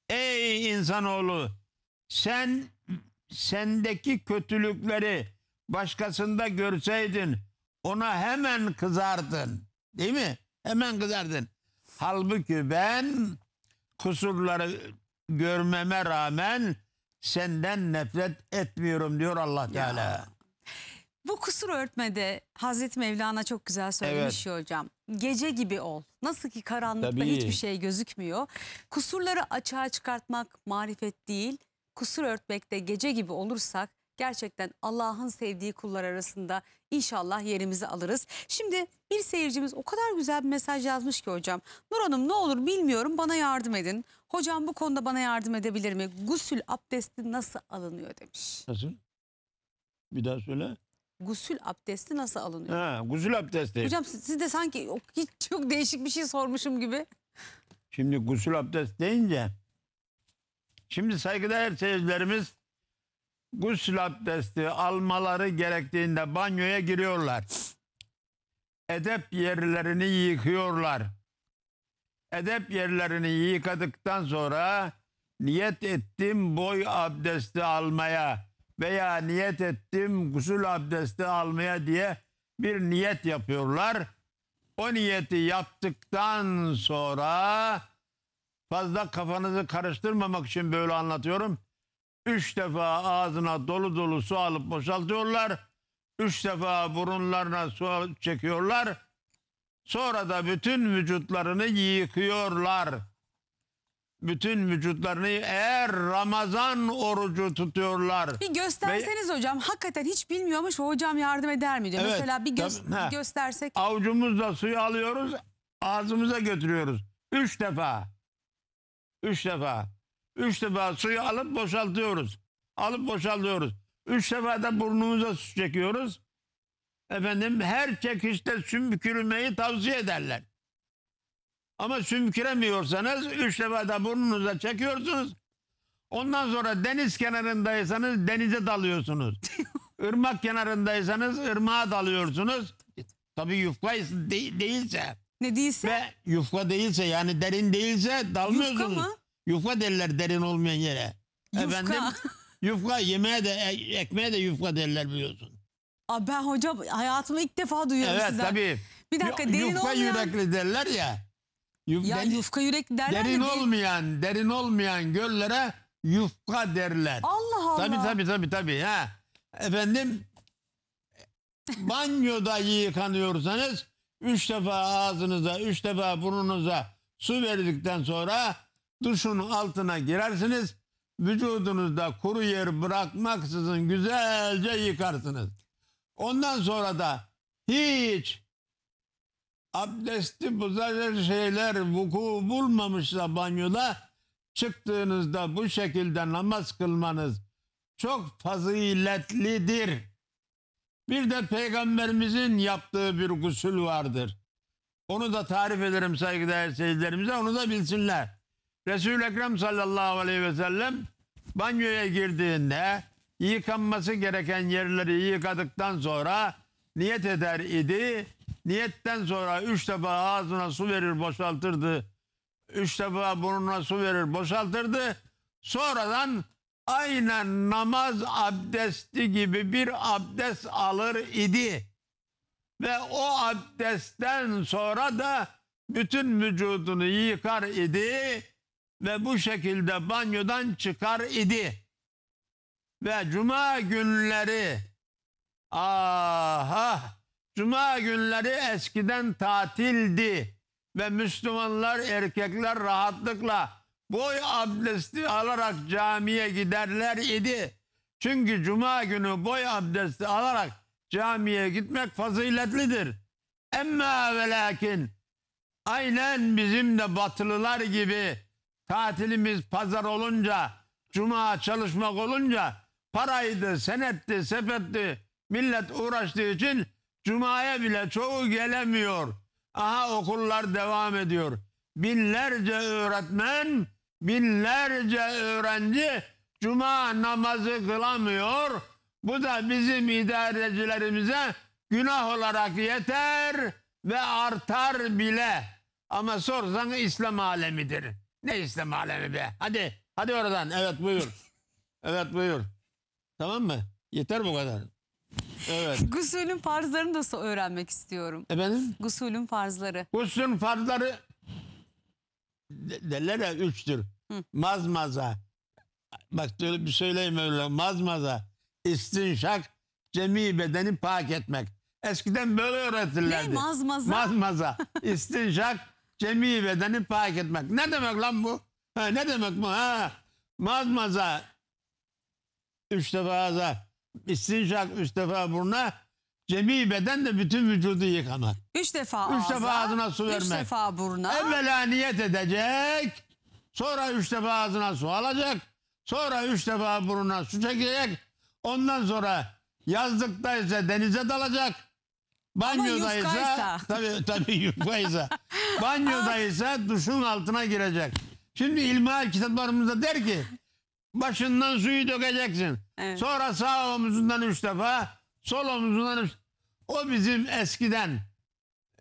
Ey insanoğlu sen sendeki kötülükleri başkasında görseydin ona hemen kızardın. Değil mi? Hemen kızardın. Halbuki ben kusurları görmeme rağmen senden nefret etmiyorum diyor Allah Teala. Bu kusur örtmede Hazreti Mevlana çok güzel söylemiş evet. hocam. Gece gibi ol. Nasıl ki karanlıkta Tabii. hiçbir şey gözükmüyor. Kusurları açığa çıkartmak marifet değil. Kusur örtmekte gece gibi olursak gerçekten Allah'ın sevdiği kullar arasında inşallah yerimizi alırız. Şimdi bir seyircimiz o kadar güzel bir mesaj yazmış ki hocam. Nur Hanım ne olur bilmiyorum bana yardım edin. Hocam bu konuda bana yardım edebilir mi? Gusül abdesti nasıl alınıyor demiş. Nasıl? Bir daha söyle. Gusül abdesti nasıl alınıyor? Ha, gusül abdesti. Hocam siz, siz de sanki hiç çok değişik bir şey sormuşum gibi. Şimdi gusül abdest deyince şimdi saygıdeğer seyircilerimiz gusül abdesti almaları gerektiğinde banyoya giriyorlar. Edep yerlerini yıkıyorlar. Edep yerlerini yıkadıktan sonra niyet ettim boy abdesti almaya veya niyet ettim gusül abdesti almaya diye bir niyet yapıyorlar. O niyeti yaptıktan sonra fazla kafanızı karıştırmamak için böyle anlatıyorum. Üç defa ağzına dolu dolu su alıp boşaltıyorlar. Üç defa burunlarına su çekiyorlar. Sonra da bütün vücutlarını yıkıyorlar. Bütün vücutlarını eğer Ramazan orucu tutuyorlar. Bir gösterseniz Ve, hocam hakikaten hiç bilmiyormuş hocam yardım eder mi Evet, Mesela bir, gö tabii, bir göstersek. Avucumuzla suyu alıyoruz ağzımıza götürüyoruz. Üç defa. Üç defa. Üç defa suyu alıp boşaltıyoruz. Alıp boşaltıyoruz. Üç defa da burnumuza su çekiyoruz. Efendim her çekişte sümkürmeyi tavsiye ederler. Ama sümküremiyorsanız üç defa da burnunuza çekiyorsunuz. Ondan sonra deniz kenarındaysanız denize dalıyorsunuz. Irmak kenarındaysanız ırmağa dalıyorsunuz. Tabii yufka değilse. Ne değilse? Ve yufka değilse yani derin değilse dalmıyorsunuz. Yufka mı? Yufka derler derin olmayan yere. Yufka. Efendim yufka yemeğe de e, ekmeğe de yufka derler biliyorsun. Aa, ben hocam hayatımı ilk defa duyuyorum evet, sizden. tabii. Bir dakika derin yufka olmayan. yürekli derler ya. Yuf, ya der, yufka yürekli derler Derin de değil. olmayan, derin olmayan göllere yufka derler. Allah Allah. Tabii tabii tabii tabii ha. Efendim banyoda yıkanıyorsanız üç defa ağzınıza, üç defa burnunuza su verdikten sonra duşun altına girersiniz. Vücudunuzda kuru yer bırakmaksızın güzelce yıkarsınız. Ondan sonra da hiç abdesti bozacak şeyler vuku bulmamışsa banyoda çıktığınızda bu şekilde namaz kılmanız çok faziletlidir. Bir de peygamberimizin yaptığı bir gusül vardır. Onu da tarif ederim saygıdeğer seyircilerimize onu da bilsinler. Resul-i Ekrem sallallahu aleyhi ve sellem banyoya girdiğinde yıkanması gereken yerleri yıkadıktan sonra niyet eder idi. Niyetten sonra üç defa ağzına su verir boşaltırdı. Üç defa burnuna su verir boşaltırdı. Sonradan aynen namaz abdesti gibi bir abdest alır idi. Ve o abdestten sonra da bütün vücudunu yıkar idi ve bu şekilde banyodan çıkar idi. Ve cuma günleri aha cuma günleri eskiden tatildi ve Müslümanlar erkekler rahatlıkla boy abdesti alarak camiye giderler idi. Çünkü cuma günü boy abdesti alarak camiye gitmek faziletlidir. Emma ve lakin aynen bizim de batılılar gibi tatilimiz pazar olunca, cuma çalışmak olunca paraydı, senetti, sepetti. Millet uğraştığı için cumaya bile çoğu gelemiyor. Aha okullar devam ediyor. Binlerce öğretmen, binlerce öğrenci cuma namazı kılamıyor. Bu da bizim idarecilerimize günah olarak yeter ve artar bile. Ama sorsan İslam alemidir. Ne İslam alemi be. Hadi. Hadi oradan. Evet buyur. Evet buyur. Tamam mı? Yeter bu kadar. Evet. Gusülün farzlarını da öğrenmek istiyorum. Efendim? Gusülün farzları. Gusülün farzları de- derler ya üçtür. Hı. Mazmaza. Bak şöyle bir söyleyeyim öyle. Mazmaza. İstinşak. Cemi bedeni pak etmek. Eskiden böyle öğretirlerdi. Ne mazmaza? Mazmaza. İstinşak cemi bedeni pak etmek. Ne demek lan bu? Ha, ne demek bu? Ha? Mazmaza üç defa ağza, istinşak üç defa burna, cemi beden de bütün vücudu yıkamak. Üç defa Üç defa ağzına su vermek. üç defa burna. Evvela niyet edecek. Sonra üç defa ağzına su alacak. Sonra üç defa burnuna su çekecek. Ondan sonra yazlıkta ise denize dalacak. Banyoda Banyodaysa tabii tabii banyoda ise duşun altına girecek. Şimdi ilmihal kitaplarımızda der ki başından suyu dökeceksin. Evet. Sonra sağ omuzundan üç defa sol omuzundan üç o bizim eskiden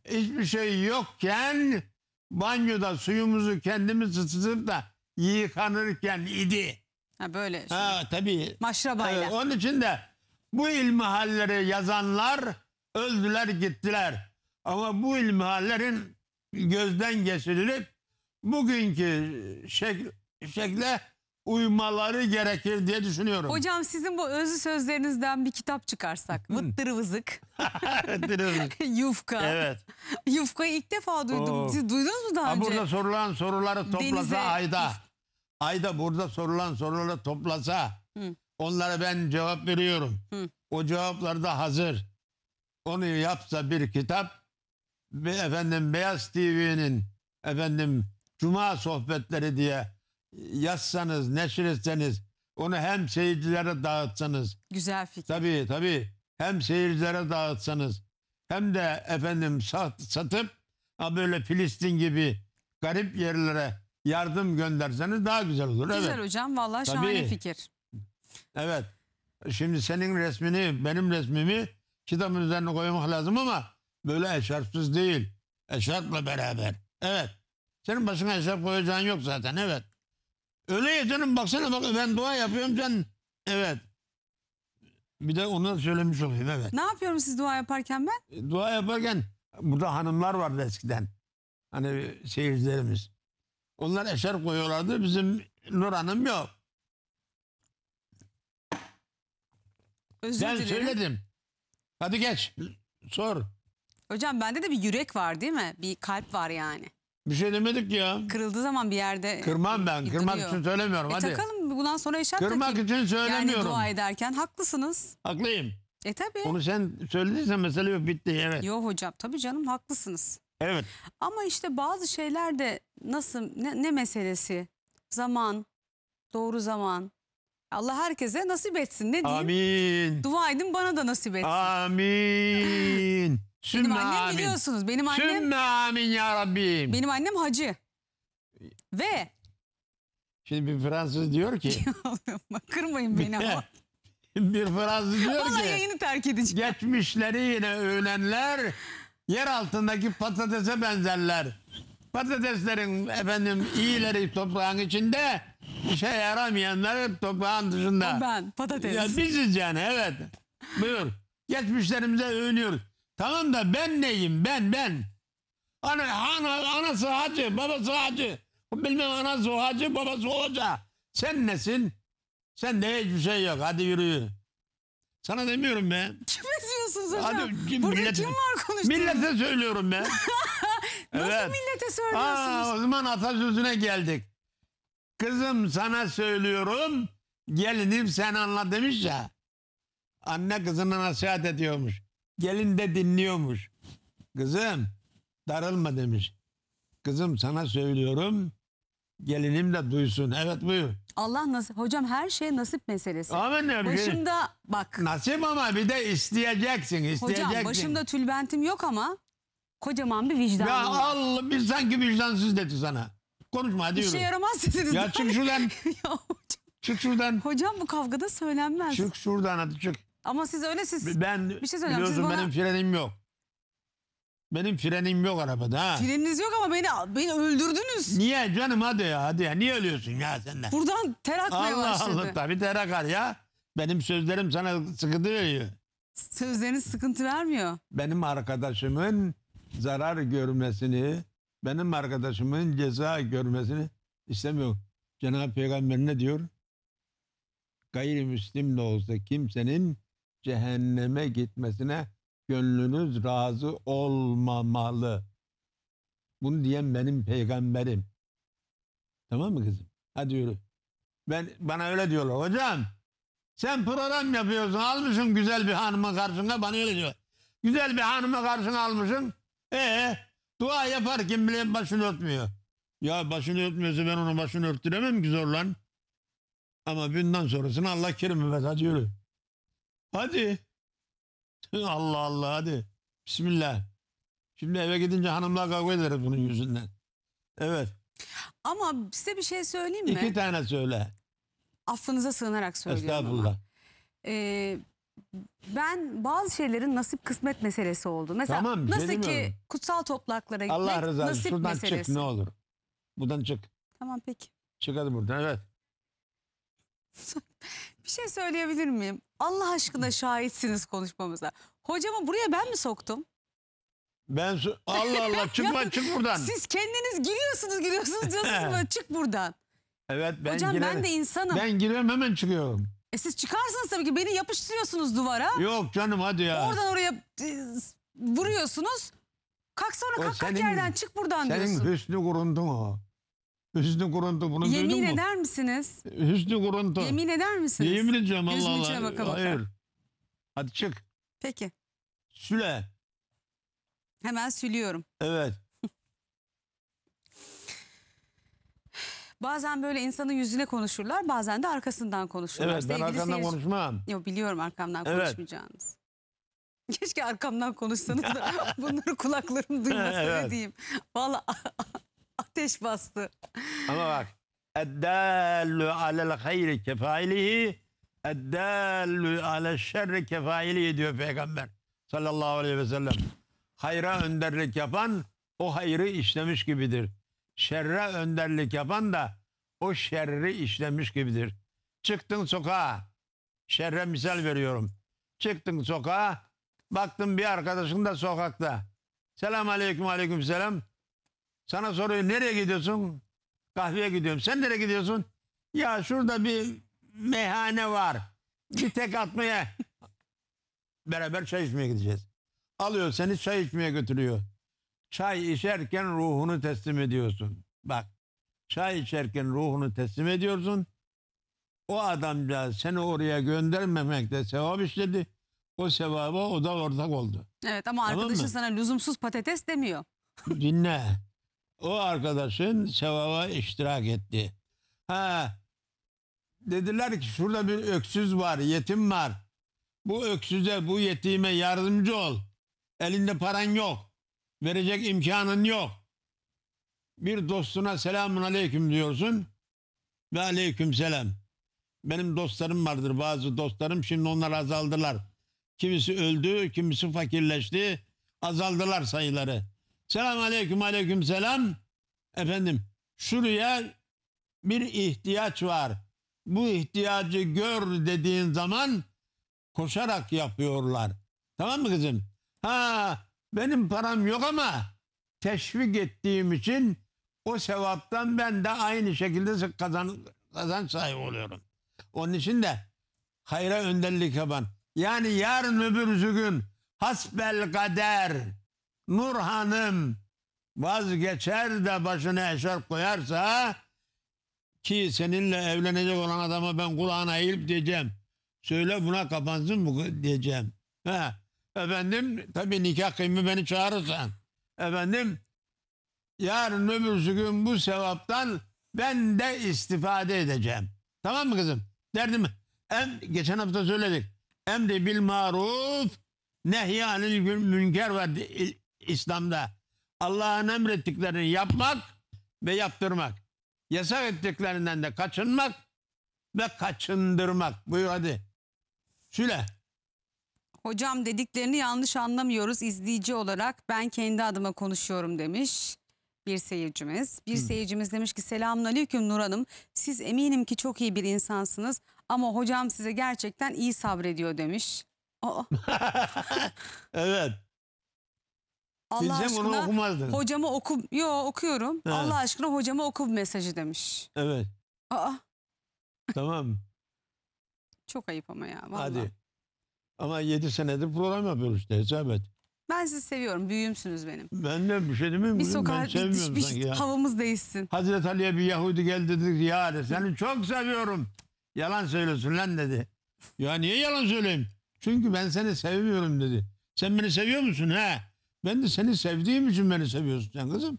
hiçbir şey yokken banyoda suyumuzu kendimiz ısıtıp da yıkanırken idi. Ha böyle. Ha tabii. Maşrabayla. Evet, onun için de bu ilmihalleri yazanlar öldüler gittiler. Ama bu ilmihallerin gözden geçirilip bugünkü şek şekle uymaları gerekir diye düşünüyorum. Hocam sizin bu özlü sözlerinizden bir kitap çıkarsak. Vıttırı vızık. Yufka. Evet. Yufkayı ilk defa duydum. Oo. Siz duydunuz mu daha ha, önce? Burada sorulan soruları toplasa Denize... ayda. Ayda burada sorulan soruları toplasa. Hı. Onlara ben cevap veriyorum. Hı. O cevaplar da hazır onu yapsa bir kitap ve efendim Beyaz TV'nin efendim Cuma sohbetleri diye yazsanız, neşir etseniz onu hem seyircilere dağıtsanız. Güzel fikir. Tabii tabii. Hem seyircilere dağıtsanız hem de efendim sat, satıp ha böyle Filistin gibi garip yerlere yardım gönderseniz daha güzel olur. Güzel evet. hocam. Vallahi şahane fikir. Evet. Şimdi senin resmini, benim resmimi kitabın üzerine koymak lazım ama böyle eşarpsız değil. Eşarpla beraber. Evet. Senin başına eşarp koyacağın yok zaten. Evet. Öyle ya canım baksana bak ben dua yapıyorum sen. Evet. Bir de onu da söylemiş olayım evet. Ne yapıyorum siz dua yaparken ben? E, dua yaparken burada hanımlar vardı eskiden. Hani seyircilerimiz. Onlar eşarp koyuyorlardı. Bizim Nur Hanım yok. Özür ben dilerim. söyledim. Hadi geç. Sor. Hocam bende de bir yürek var değil mi? Bir kalp var yani. Bir şey demedik ya. Kırıldığı zaman bir yerde e, Kırmam ben. duruyor. Kırmak için söylemiyorum. E Hadi. takalım bundan sonra eşarp Kırmak takayım. için Yani dua ederken haklısınız. Haklıyım. E tabi. Onu sen söylediysen mesele bitti. Evet. Yok hocam tabii canım haklısınız. Evet. Ama işte bazı şeyler de nasıl ne, ne meselesi? Zaman, doğru zaman, Allah herkese nasip etsin. Ne diyeyim? Amin. Dua edin bana da nasip etsin. Amin. benim annem amin. biliyorsunuz. Benim annem, Sümme amin ya Rabbim. benim annem hacı. Ve Şimdi bir Fransız diyor ki. kırmayın beni ama. bir Fransız diyor Vallahi ki. yayını terk edeceğim. Geçmişleri yine öğrenler yer altındaki patatese benzerler. Patateslerin efendim iyileri toprağın içinde, şey yaramayanlar toprağın dışında. O ben patates. Ya biziz yani evet. Buyur. Geçmişlerimize övünüyoruz. Tamam da ben neyim ben ben. Ana, ana, anası hacı babası hacı. Bilmem anası hacı babası hoca. Sen nesin? Sen de hiçbir şey yok. Hadi yürü Sana demiyorum be. Kim ediyorsunuz hocam? Hadi, kim, Burada millete, kim var konuştuğunuz? Millete söylüyorum ben. Nasıl evet. millete söylüyorsunuz? Aa, o zaman atasözüne geldik kızım sana söylüyorum gelinim sen anla demiş ya. Anne kızına nasihat ediyormuş. Gelin de dinliyormuş. Kızım darılma demiş. Kızım sana söylüyorum gelinim de duysun. Evet buyur. Allah nasip. Hocam her şey nasip meselesi. Amin öyle. Başımda bak. Nasip ama bir de isteyeceksin. isteyeceksin. Hocam başımda tülbentim yok ama kocaman bir vicdanım Ya Allah biz sanki vicdansız dedi sana. Konuşma hadi İşe yürü. yaramaz dediniz. Ya çık şuradan. Ya hocam. Çık şuradan. Hocam bu kavgada söylenmez. Çık şuradan hadi çık. Ama siz öyle siz Ben bir şey söyleyeceğim. biliyorsun Siz bana benim frenim yok. Benim frenim yok arabada ha. freniniz yok ama beni beni öldürdünüz. Niye canım hadi ya hadi ya. Niye ölüyorsun ya sen de? Buradan ter akmaya Allah başladı. Allah tabii ter akar ya. Benim sözlerim sana sıkıntı veriyor. Sözleriniz sıkıntı vermiyor. Benim arkadaşımın zarar görmesini benim arkadaşımın ceza görmesini istemiyor. Cenab-ı Peygamber ne diyor? Gayrimüslim de olsa kimsenin cehenneme gitmesine gönlünüz razı olmamalı. Bunu diyen benim peygamberim. Tamam mı kızım? Hadi yürü. Ben, bana öyle diyorlar. Hocam sen program yapıyorsun. Almışsın güzel bir hanımın karşısına bana öyle diyor. Güzel bir hanımı karşısına almışsın. Ee Dua yaparken bile başını örtmüyor. Ya başını örtmüyorsa ben onun başını örttüremem ki zor lan. Ama bundan sonrasını Allah kerim evet hadi yürü. Hadi. Allah Allah hadi. Bismillah. Şimdi eve gidince hanımlar kavga ederiz bunun yüzünden. Evet. Ama size bir şey söyleyeyim mi? İki tane söyle. Affınıza sığınarak söylüyorum Estağfurullah. ama. Ee, ben bazı şeylerin nasip kısmet meselesi oldu. Mesela Tamam, şey nasıl ki söylemiyorum. kutsal toplaklara gitmek Allah rızası nasip şuradan meselesi. çık ne olur. Buradan çık. Tamam peki. Çık hadi buradan evet. Bir şey söyleyebilir miyim? Allah aşkına şahitsiniz konuşmamıza. Hocamı buraya ben mi soktum? Ben Allah Allah çıkma çık buradan. Siz kendiniz giriyorsunuz giriyorsunuz diyorsunuz çık buradan. Evet ben Hocam ben de insanım. Ben giriyorum hemen çıkıyorum. E siz çıkarsınız tabii ki beni yapıştırıyorsunuz duvara. Yok canım hadi ya. Oradan oraya e, vuruyorsunuz. Kalk sonra O kalk kalk yerden çık buradan Senin diyorsun. hüsnü kuruntu o. Hüsnü kuruntu bunu duydun Yemin eder misiniz? Hüsnü kuruntu. Yemin eder misiniz? Yemin edeceğim Gözümün Allah Allah. baka baka. Hayır. Hadi çık. Peki. Süle. Hemen sülüyorum. Evet. Bazen böyle insanın yüzüne konuşurlar bazen de arkasından konuşurlar. Evet ben Sevgili arkamdan seyirci- konuşmam. Yo, biliyorum arkamdan Evet. konuşmayacağınız. Keşke arkamdan konuşsanız da bunları kulaklarım duymasa ne Evet. diyeyim. Valla ateş bastı. Ama bak. Eddallu alel hayri kefailihi eddallu alel şerri kefailihi diyor peygamber sallallahu aleyhi ve sellem. Hayra önderlik yapan o hayrı işlemiş gibidir şerre önderlik yapan da o şerri işlemiş gibidir. Çıktın sokağa, şerre misal veriyorum. Çıktın sokağa, baktın bir arkadaşın da sokakta. Selam aleyküm aleyküm selam. Sana soruyor nereye gidiyorsun? Kahveye gidiyorum. Sen nereye gidiyorsun? Ya şurada bir meyhane var. Bir tek atmaya beraber çay içmeye gideceğiz. Alıyor seni çay içmeye götürüyor. Çay içerken ruhunu teslim ediyorsun. Bak çay içerken ruhunu teslim ediyorsun. O adamca seni oraya göndermemekte sevap işledi. O sevaba o da ortak oldu. Evet ama tamam arkadaşın mı? sana lüzumsuz patates demiyor. Dinle. O arkadaşın sevaba iştirak etti. Ha dediler ki şurada bir öksüz var, yetim var. Bu öksüze, bu yetime yardımcı ol. Elinde paran yok verecek imkanın yok. Bir dostuna selamun aleyküm diyorsun ve aleyküm selam. Benim dostlarım vardır bazı dostlarım şimdi onlar azaldılar. Kimisi öldü, kimisi fakirleşti, azaldılar sayıları. Selam aleyküm aleyküm selam. Efendim şuraya bir ihtiyaç var. Bu ihtiyacı gör dediğin zaman koşarak yapıyorlar. Tamam mı kızım? Ha benim param yok ama teşvik ettiğim için o sevaptan ben de aynı şekilde kazan, kazanç sahibi oluyorum. Onun için de hayra önderlik yapan. Yani yarın öbür gün hasbel kader Nur Hanım vazgeçer de başına eşer koyarsa ki seninle evlenecek olan adama ben kulağına eğilip diyeceğim. Söyle buna kapansın bu diyeceğim. Ha, Efendim tabii nikah kıyımı beni çağırırsan. Efendim yarın öbürsü gün bu sevaptan ben de istifade edeceğim. Tamam mı kızım? Derdim em, geçen hafta söyledik. Emri bil maruf nehyanil münker var İslam'da. Allah'ın emrettiklerini yapmak ve yaptırmak. Yasak ettiklerinden de kaçınmak ve kaçındırmak. Buyur hadi. şöyle Hocam dediklerini yanlış anlamıyoruz izleyici olarak. Ben kendi adıma konuşuyorum demiş bir seyircimiz. Bir hmm. seyircimiz demiş ki selamun aleyküm Nur Hanım. Siz eminim ki çok iyi bir insansınız ama hocam size gerçekten iyi sabrediyor demiş. Aa. evet. Allah Bilsem aşkına okumazdın. hocamı oku... Yo okuyorum. Evet. Allah aşkına hocamı oku mesajı demiş. Evet. Aa. Tamam. çok ayıp ama ya. Vallahi. Hadi. Ama 7 senedir program yapıyoruz işte hesap et. Ben sizi seviyorum. Büyüğümsünüz benim. Ben de bir şey demeyeyim. Bir sokağa ben bir, sanki bir, şey- ya. havamız değişsin. Hazreti Ali'ye bir Yahudi geldi dedi ki ya seni çok seviyorum. Yalan söylüyorsun lan dedi. Ya niye yalan söyleyeyim? Çünkü ben seni sevmiyorum dedi. Sen beni seviyor musun he? Ben de seni sevdiğim için beni seviyorsun sen kızım.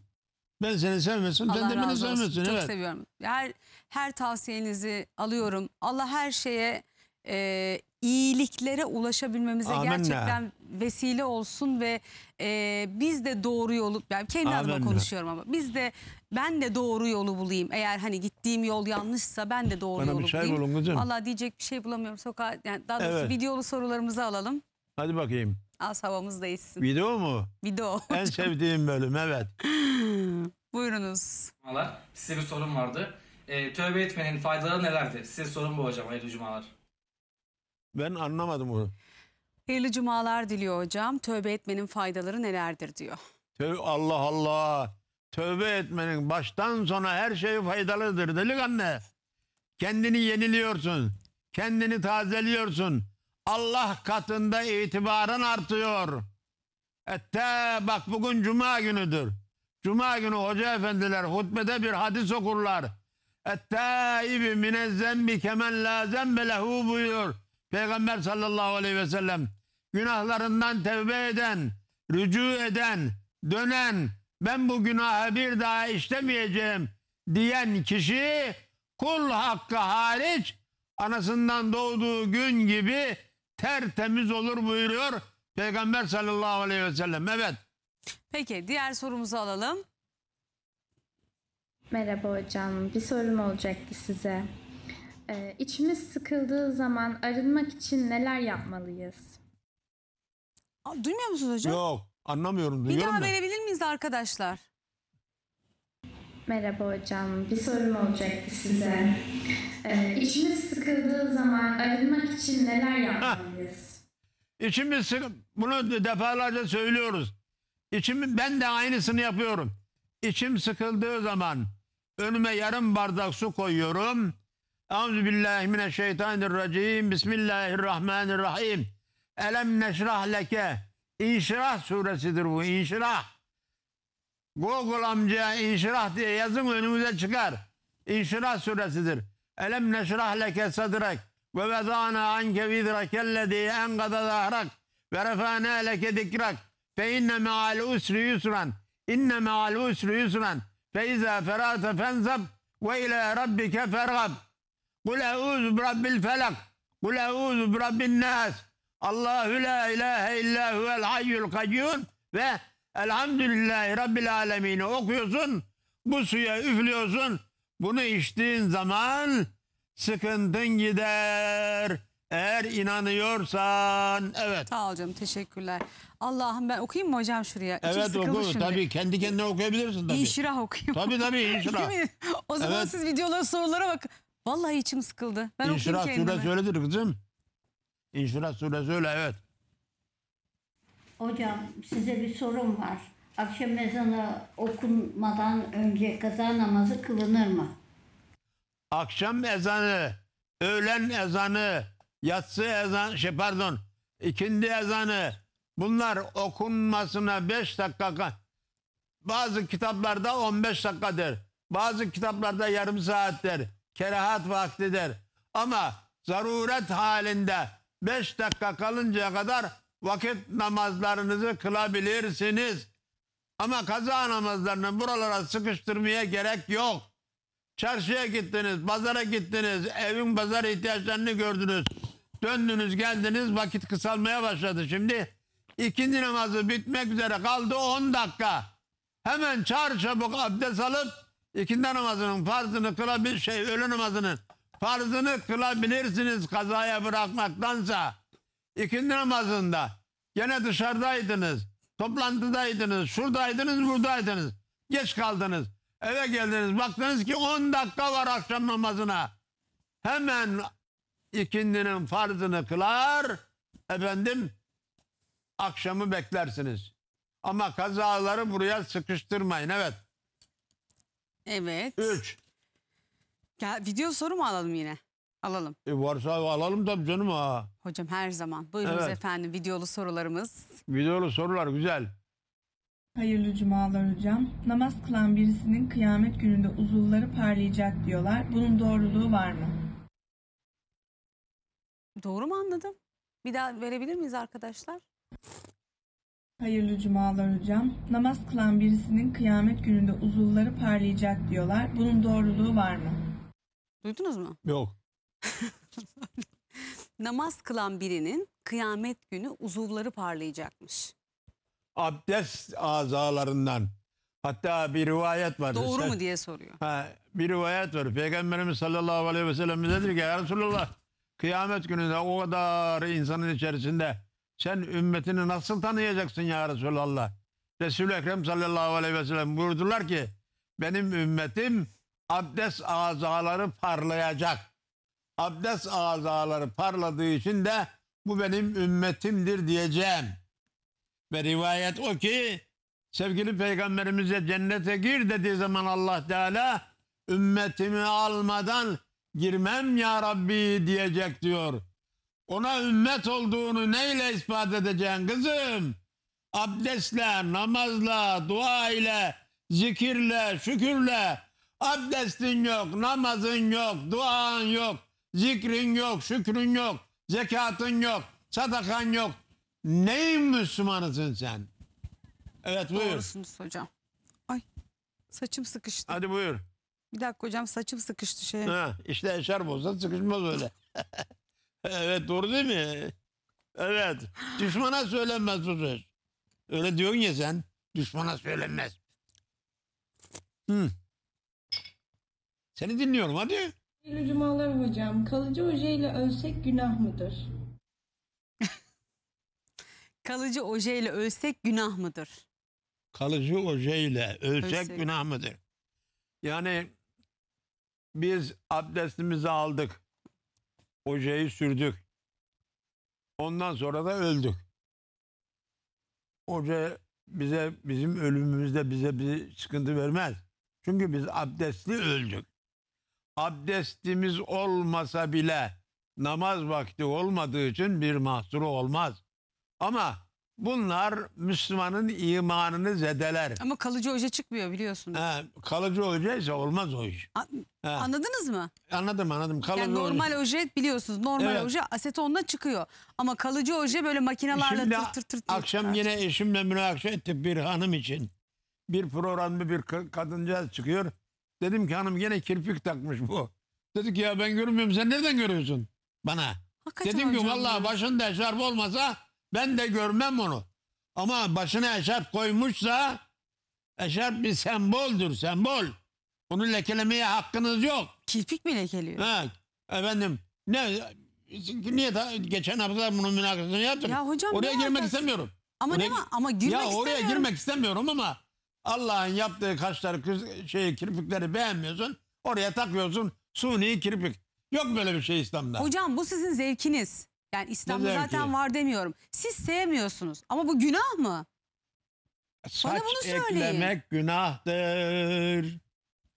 Ben seni sevmesin, Allah sen de beni sevmesin. Çok evet. seviyorum. Her, her tavsiyenizi alıyorum. Allah her şeye e, iyiliklere ulaşabilmemize Amenna. gerçekten vesile olsun ve e, biz de doğru yolu yani kendi Amenna. adıma konuşuyorum ama biz de ben de doğru yolu bulayım. Eğer hani gittiğim yol yanlışsa ben de doğru Bana yolu bir çay bulayım. Allah diyecek bir şey bulamıyorum. Sokağa yani daha doğrusu Evet. videolu sorularımızı alalım. Hadi bakayım. Az havamız değişsin. Video mu? Video. En sevdiğim bölüm evet. Buyurunuz. Cumalar. Size bir sorum vardı. Ee, tövbe etmenin faydaları nelerdi? Size sorum bu hocam. Hayırlı cumalar. Ben anlamadım onu. Hayırlı cumalar diliyor hocam. Tövbe etmenin faydaları nelerdir diyor. Tövbe, Allah Allah. Tövbe etmenin baştan sona her şey faydalıdır delikanlı. Kendini yeniliyorsun. Kendini tazeliyorsun. Allah katında itibarın artıyor. Ette bak bugün cuma günüdür. Cuma günü hoca efendiler hutbede bir hadis okurlar. Ette ibi minezzen bi kemen lazem zembe lehu Peygamber sallallahu aleyhi ve sellem günahlarından tevbe eden, rücu eden, dönen, ben bu günahı bir daha işlemeyeceğim diyen kişi kul hakkı hariç anasından doğduğu gün gibi tertemiz olur buyuruyor Peygamber sallallahu aleyhi ve sellem. Evet. Peki diğer sorumuzu alalım. Merhaba hocam. Bir sorum olacaktı size. Ee, içimiz sıkıldığı zaman arınmak için neler yapmalıyız? Aa, duymuyor musunuz hocam? Yok anlamıyorum Bir daha da. verebilir miyiz arkadaşlar? Merhaba hocam, bir sorum olacaktı size. Ee, içimiz sıkıldığı zaman arınmak için neler yapmalıyız? İçimiz sık, bunu defalarca söylüyoruz. İçim ben de aynısını yapıyorum. İçim sıkıldığı zaman önüme yarım bardak su koyuyorum. Euzubillahimineşşeytanirracim. Bismillahirrahmanirrahim. Elem neşrah leke. İnşirah suresidir bu. İnşirah. Google amcaya inşirah diye yazın önümüze çıkar. İnşirah suresidir. Elem neşrah leke sadrak. Ve vezana anke vidrakellezi enkada zahrak. Ve refana leke dikrak. Fe inne meal usri yusran. İnne meal usri yusran. Fe izâ ferâte fenzab. Ve ile rabbike fergab. Kul euzu bi rabbil felak. Kul euzu bi rabbin nas. Allahu la ilahe illa huvel hayyul kayyum ve elhamdülillahi rabbil alemin okuyorsun. Bu suya üflüyorsun. Bunu içtiğin zaman sıkıntın gider. Eğer inanıyorsan evet. Sağ ol canım teşekkürler. Allah'ım ben okuyayım mı hocam şuraya? İçim evet oku şimdi. tabii kendi kendine okuyabilirsin tabii. İnşirah okuyayım. Tabii tabii inşirah. o zaman evet. siz videolara sorulara bakın. Vallahi içim sıkıldı. Ben İnşirah suresi öyledir kızım. İnşirat suresi öyle evet. Hocam size bir sorum var. Akşam ezanı okunmadan önce kaza namazı kılınır mı? Akşam ezanı, öğlen ezanı, yatsı ezan, şey pardon, ikindi ezanı bunlar okunmasına 5 dakika ka- bazı kitaplarda 15 dakikadır. Bazı kitaplarda yarım saattir kerahat vaktidir. Ama zaruret halinde 5 dakika kalıncaya kadar vakit namazlarınızı kılabilirsiniz. Ama kaza namazlarını buralara sıkıştırmaya gerek yok. Çarşıya gittiniz, pazara gittiniz, evin pazar ihtiyaçlarını gördünüz. Döndünüz geldiniz vakit kısalmaya başladı. Şimdi ikindi namazı bitmek üzere kaldı 10 dakika. Hemen çabuk abdest alıp İkindi namazının farzını kılabilir şey öğle namazının farzını kılabilirsiniz kazaya bırakmaktansa. İkindi namazında gene dışarıdaydınız, toplantıdaydınız, şuradaydınız, buradaydınız. Geç kaldınız. Eve geldiniz. Baktınız ki 10 dakika var akşam namazına. Hemen ikindinin farzını kılar. Efendim akşamı beklersiniz. Ama kazaları buraya sıkıştırmayın. Evet. Evet. Üç. Gel, video soru mu alalım yine? Alalım. E varsa alalım tabii canım ha. Hocam her zaman. Buyurunuz Evet. efendim videolu sorularımız. Videolu sorular güzel. Hayırlı cumalar hocam. Namaz kılan birisinin kıyamet gününde uzuvları parlayacak diyorlar. Bunun doğruluğu var mı? Doğru mu anladım? Bir daha verebilir miyiz arkadaşlar? Hayırlı cumalar hocam. Namaz kılan birisinin kıyamet gününde uzuvları parlayacak diyorlar. Bunun doğruluğu var mı? Duydunuz mu? Yok. Namaz kılan birinin kıyamet günü uzuvları parlayacakmış. Abdest azalarından. Hatta bir rivayet var. Doğru Sen, mu diye soruyor. Ha, bir rivayet var. Peygamberimiz sallallahu aleyhi ve sellem dedi ki ya Resulullah kıyamet gününde o kadar insanın içerisinde sen ümmetini nasıl tanıyacaksın ya Resulallah? Resul-i Ekrem sallallahu aleyhi ve sellem buyurdular ki benim ümmetim abdest azaları parlayacak. Abdest azaları parladığı için de bu benim ümmetimdir diyeceğim. Ve rivayet o ki sevgili peygamberimize cennete gir dediği zaman Allah Teala ümmetimi almadan girmem ya Rabbi diyecek diyor. Ona ümmet olduğunu neyle ispat edeceksin kızım? Abdestle, namazla, dua ile, zikirle, şükürle. Abdestin yok, namazın yok, duan yok, zikrin yok, şükrün yok, zekatın yok, sadakan yok. Neyin Müslümanısın sen? Evet buyur. Doğrusunuz hocam. Ay saçım sıkıştı. Hadi buyur. Bir dakika hocam saçım sıkıştı şeye. Ha, işte eşer bozsa sıkışmaz öyle. Evet doğru değil mi? Evet. Düşmana söylenmez bu söz. Öyle diyorsun ya sen. Düşmana söylenmez. Hı. Seni dinliyorum hadi. Hayırlı cumalar hocam. Kalıcı ojeyle ölsek günah mıdır? Kalıcı ojeyle ölsek günah mıdır? Kalıcı ojeyle ölsek, ölsek. günah mıdır? Yani biz abdestimizi aldık. Hocayı sürdük. Ondan sonra da öldük. Hoca bize bizim ölümümüzde bize bir sıkıntı vermez. Çünkü biz abdestli öldük. Abdestimiz olmasa bile namaz vakti olmadığı için bir mahsuru olmaz. Ama Bunlar Müslümanın imanını zedeler. Ama kalıcı hoca çıkmıyor biliyorsunuz. He, kalıcı ise olmaz o iş. Anladınız mı? Anladım anladım. Kalıcı Yani normal oje biliyorsunuz. Normal Evet. oje asetonla çıkıyor. Ama kalıcı oje böyle makinalarla Şimdi tır tır tır tır. akşam çıkar. yine eşimle münakaşa ettik bir hanım için. Bir programda bir ka- kadıncağız çıkıyor. Dedim ki hanım yine kirpik takmış bu. Dedi ki ya ben görmüyorum sen nereden görüyorsun? Bana. Hakikaten Dedim ki hocam ya. vallahi başında eşarp olmasa ben de görmem onu. Ama başına eşarp koymuşsa eşarp bir semboldür, sembol. Onu lekelemeye hakkınız yok. Kirpik mi lekeliyor? Evet. Efendim ne niye da geçen hafta bunun münakasını yaptım. Ya hocam oraya girmek alakası? istemiyorum. Ama oraya, ne ama girmek ya istemiyorum. oraya girmek istemiyorum ama Allah'ın yaptığı kaşları şeyi kirpikleri beğenmiyorsun. Oraya takıyorsun suni kirpik. Yok böyle bir şey İslam'da. Hocam bu sizin zevkiniz. Yani İslam'da zaten ki? var demiyorum. Siz sevmiyorsunuz ama bu günah mı? Saç Bana bunu söyleyin. eklemek günahtır.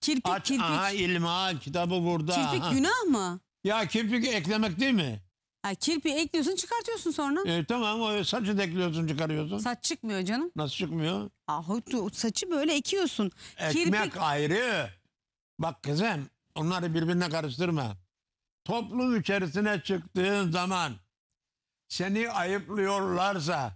Kirpik Aç kirpik. aha ilma kitabı burada. Kirpik aha. günah mı? Ya kirpik eklemek değil mi? Ha, kirpiği ekliyorsun çıkartıyorsun sonra. E, tamam o saçı da ekliyorsun çıkarıyorsun. Saç çıkmıyor canım. Nasıl çıkmıyor? Ah, saçı böyle ekiyorsun. Ekmek Kirpik ayrı. Bak kızım onları birbirine karıştırma. Toplum içerisine çıktığın zaman seni ayıplıyorlarsa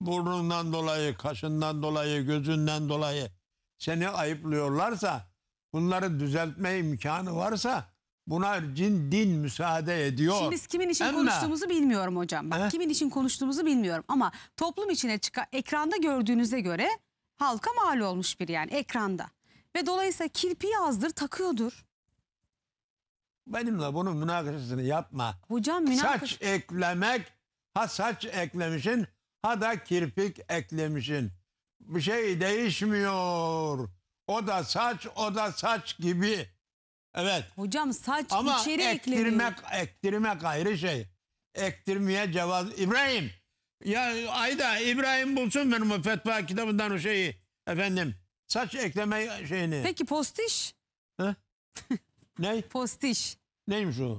burnundan dolayı, kaşından dolayı, gözünden dolayı seni ayıplıyorlarsa bunları düzeltme imkanı varsa buna cin din müsaade ediyor. Şimdi biz kimin için Ama, konuştuğumuzu bilmiyorum hocam. Bak kimin için konuştuğumuzu bilmiyorum ama toplum içine çıkan ekranda gördüğünüze göre halka mal olmuş bir yani ekranda. Ve dolayısıyla kirpi yazdır takıyordur. Benimle bunun münakaşasını yapma. Hocam münakaş... Saç eklemek ha saç eklemişin ha da kirpik eklemişin. Bir şey değişmiyor. O da saç o da saç gibi. Evet. Hocam saç Ama içeri ektirmek, ekleniyor. ektirmek ayrı şey. Ektirmeye cevaz. İbrahim ya Ayda İbrahim bulsun benim o fetva kitabından o şeyi. Efendim saç ekleme şeyini. Peki postiş? Ha? Ne? Postiş. Neymiş o?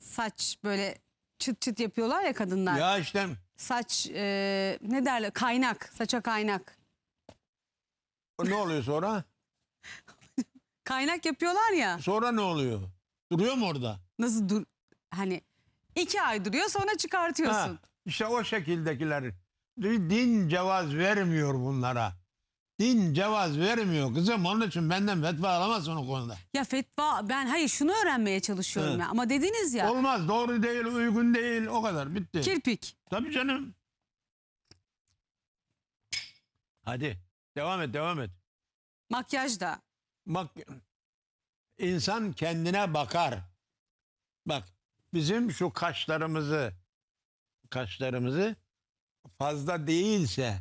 Saç böyle çıt çıt yapıyorlar ya kadınlar. Ya işte Saç e, ne derler? Kaynak. Saça kaynak. ne oluyor sonra? Kaynak yapıyorlar ya. Sonra ne oluyor? Duruyor mu orada? Nasıl dur... Hani iki ay duruyor sonra çıkartıyorsun. Ha, işte o şekildekiler. Din cevaz vermiyor bunlara. Din cevaz vermiyor kızım. Onun için benden fetva alamazsın o konuda. Ya fetva ben hayır şunu öğrenmeye çalışıyorum Evet. ya. Ama dediniz ya. Olmaz. Doğru değil, uygun değil. O kadar. Bitti. Kirpik. Tabii canım. Hadi. Devam et, devam et. Makyaj da. Bak insan kendine bakar. Bak bizim şu kaşlarımızı kaşlarımızı fazla değilse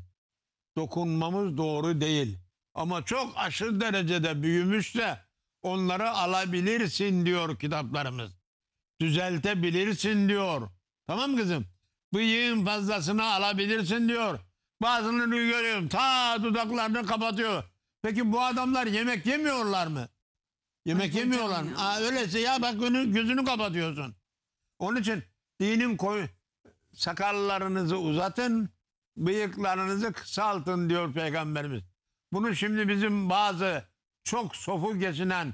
dokunmamız doğru değil. Ama çok aşırı derecede büyümüşse onları alabilirsin diyor kitaplarımız. Düzeltebilirsin diyor. Tamam kızım? Bıyığın fazlasını alabilirsin diyor. Bazılarını görüyorum ta dudaklarını kapatıyor. Peki bu adamlar yemek yemiyorlar mı? Yemek Ay, yemiyorlar mı? Aa, öyleyse ya bak önü, gözünü kapatıyorsun. Onun için dinim koy sakallarınızı uzatın bıyıklarınızı kısaltın diyor peygamberimiz. Bunu şimdi bizim bazı çok sofu geçinen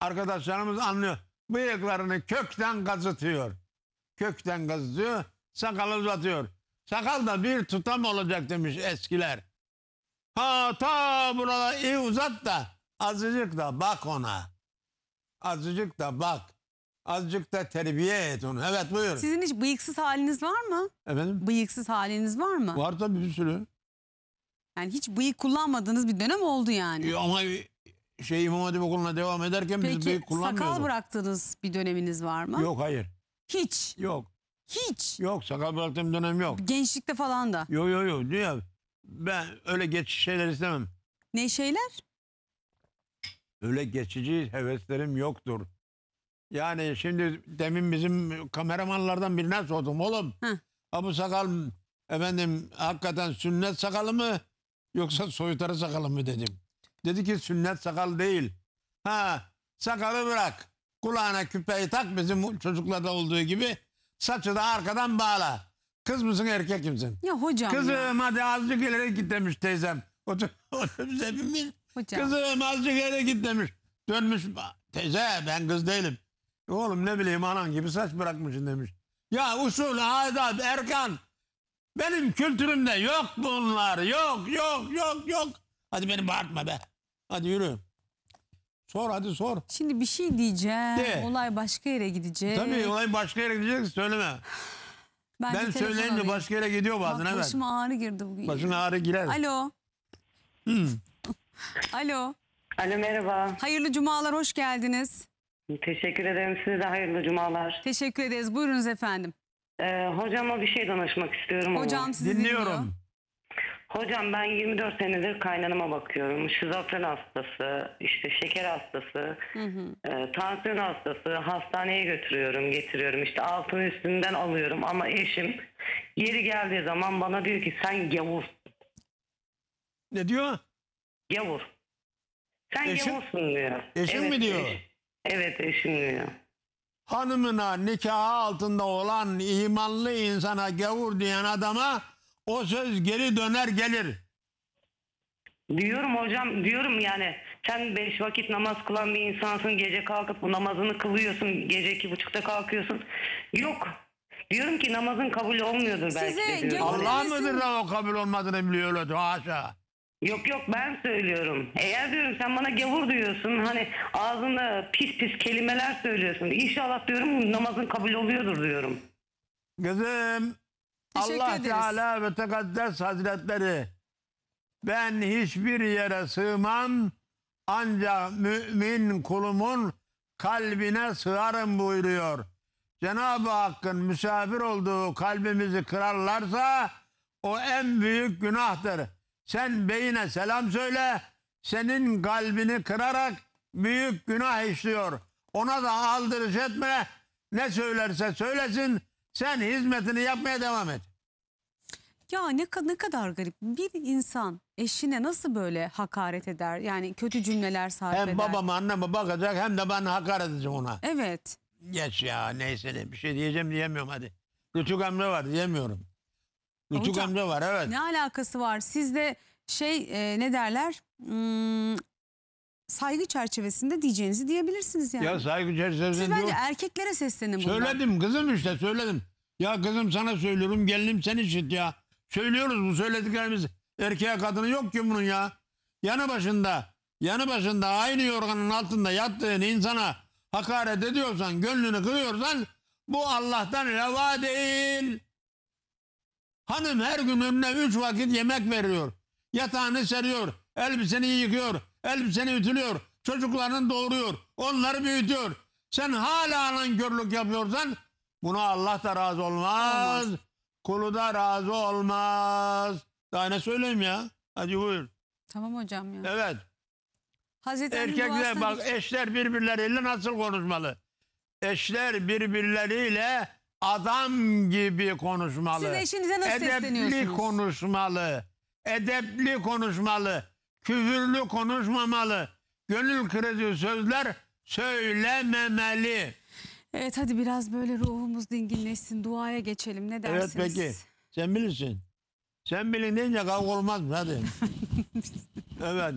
arkadaşlarımız anlıyor. Bıyıklarını kökten kazıtıyor. Kökten kazıtıyor, sakalı uzatıyor. Sakal da bir tutam olacak demiş eskiler. Ha ta buralar iyi uzat da azıcık da bak ona. Azıcık da bak. Azıcık da terbiye et onu. Evet buyur. Sizin hiç bıyıksız haliniz var mı? Efendim? Bıyıksız haliniz var mı? Var tabii bir sürü. Yani hiç bıyık kullanmadığınız bir dönem oldu yani. Ya Ama şey İmam Hatip Okulu'na devam ederken biz Peki bıyık kullanmıyorduk. sakal bıraktığınız bir döneminiz var mı? Yok hayır. Hiç. Yok. Hiç. Yok sakal bıraktığım dönem yok. Gençlikte falan da. Yok yok yok. Dünya, ben öyle geçici şeyler istemem. Ne şeyler? Öyle geçici heveslerim yoktur. Yani şimdi demin bizim kameramanlardan birine sordum oğlum. Hı. Ha bu sakal efendim hakikaten sünnet sakalı mı yoksa soyutarı sakalı mı dedim. Dedi ki sünnet sakal değil. Ha sakalı bırak. Kulağına küpeyi tak bizim çocuklarda olduğu gibi. Saçı da arkadan bağla. Kız mısın erkek misin? Ya hocam Kızım ya. hadi azıcık ileri git demiş teyzem. Otur, otobüse binmiş. Hocam. Kızım azıcık ileri git demiş. Dönmüş teyze ben kız değilim. Oğlum ne bileyim anan gibi saç bırakmışsın demiş. Ya usul, adab, erkan. Benim kültürümde yok bunlar. Yok, yok, yok, yok. Hadi beni bağırtma be. Hadi yürü. Sor hadi sor. Şimdi bir şey diyeceğim. De. Olay başka yere gidecek. Tabii olay başka yere gidecek söyleme. Ben, ben söyleyince başka yere gidiyor bazen Bak, evet. Başıma ağrı girdi bugün. Başına ağrı girer. Alo. Hmm. Alo. Alo merhaba. Hayırlı cumalar hoş geldiniz. Teşekkür ederim. Size de hayırlı cumalar. Teşekkür ederiz. Buyurunuz efendim. Ee, hocama bir şey danışmak istiyorum. Hocam sizi dinliyorum. Hocam ben 24 senedir kaynanıma bakıyorum. Şizofren hastası, işte şeker hastası, e, tansiyon hastası. Hastaneye götürüyorum, getiriyorum. İşte altın üstünden alıyorum ama eşim yeri geldiği zaman bana diyor ki sen gavur, Ne diyor? gavur. Sen Eşin- gavursun diyor. Eşin mi diyor? eş- Evet eşim diyor. Hanımına nikah altında olan imanlı insana gavur diyen adama o söz geri döner gelir. Diyorum hocam diyorum yani sen beş vakit namaz kılan bir insansın gece kalkıp bu namazını kılıyorsun gece iki buçukta kalkıyorsun. Yok diyorum ki namazın kabul olmuyordur belki Size Allah mıdır da o kabul olmadığını biliyor öyle haşa. Yok yok ben söylüyorum. Eğer diyorum sen bana gavur diyorsun hani ağzında pis pis kelimeler söylüyorsun. İnşallah diyorum namazın kabul oluyordur diyorum. Kızım Teşekkür Allah ederiz. Teala ve Tekaddes Hazretleri ben hiçbir yere sığmam ancak mümin kulumun kalbine sığarım buyuruyor. Cenab-ı Hakk'ın misafir olduğu kalbimizi kırarlarsa o en büyük günahtır. Sen beyine selam söyle. Senin kalbini kırarak büyük günah işliyor. Ona da aldırış etme. Ne söylerse söylesin. Sen hizmetini yapmaya devam et. Ya ne, ne kadar garip. Bir insan eşine nasıl böyle hakaret eder? Yani kötü cümleler sarf eder. Hem babama anneme bakacak hem de ben hakaret edeceğim ona. Evet. Geç ya neyse ne bir şey diyeceğim diyemiyorum hadi. Küçük hamle var diyemiyorum. Nutuk Hocam, Emre var evet. Ne alakası var? Sizde şey e, ne derler? Hmm, saygı çerçevesinde diyeceğinizi diyebilirsiniz yani. Ya saygı çerçevesinde Siz bence diyor. erkeklere seslenin bundan. Söyledim kızım işte söyledim. Ya kızım sana söylüyorum gelinim sen işit ya. Söylüyoruz bu söylediklerimiz. Erkeğe kadını yok ki bunun ya. Yanı başında, yanı başında aynı yorganın altında yattığın insana hakaret ediyorsan, gönlünü kırıyorsan bu Allah'tan reva değil. Hanım her gün önüne üç vakit yemek veriyor. Yatağını seriyor, elbiseni yıkıyor, elbiseni ütülüyor, çocuklarını doğuruyor, onları büyütüyor. Sen hala nankörlük yapıyorsan buna Allah da razı olmaz. olmaz. Kulu da razı olmaz. Daha ne söyleyeyim ya? Hadi buyur. Tamam hocam ya. Evet. Hazreti Erkekler bak hiç... eşler birbirleriyle nasıl konuşmalı? Eşler birbirleriyle adam gibi konuşmalı. Siz eşinize nasıl edepli sesleniyorsunuz? konuşmalı. Edepli konuşmalı. Küfürlü konuşmamalı. Gönül kırıcı sözler söylememeli. Evet hadi biraz böyle ruhumuz dinginleşsin. Duaya geçelim ne dersiniz? Evet peki. Sen bilirsin. Sen bilin deyince kavga olmaz mı? Hadi. evet.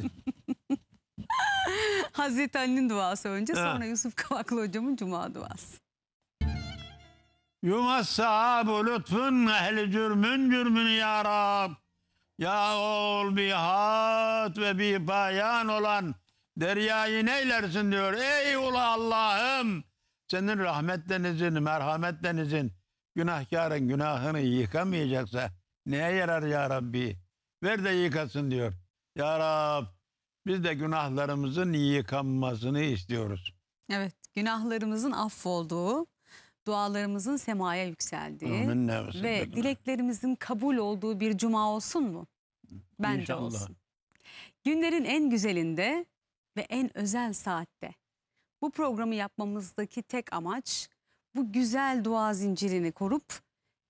Hazreti Ali'nin duası önce sonra Yusuf Kavaklı hocamın cuma duası. Yumas sahabu lütfun ehli cürmün cürmünü ya Rab. Ya ol bihat ve bi bayan olan deryayı neylersin diyor. Ey ula Allah'ım senin rahmet denizin, merhamet günahkarın günahını yıkamayacaksa neye yarar ya Rabbi? Ver de yıkasın diyor. Ya Rab biz de günahlarımızın yıkanmasını istiyoruz. Evet günahlarımızın affolduğu dualarımızın semaya yükseldiği Aminle ve olsun. dileklerimizin kabul olduğu bir cuma olsun mu? Bence İnşallah. olsun. Günlerin en güzelinde ve en özel saatte. Bu programı yapmamızdaki tek amaç bu güzel dua zincirini korup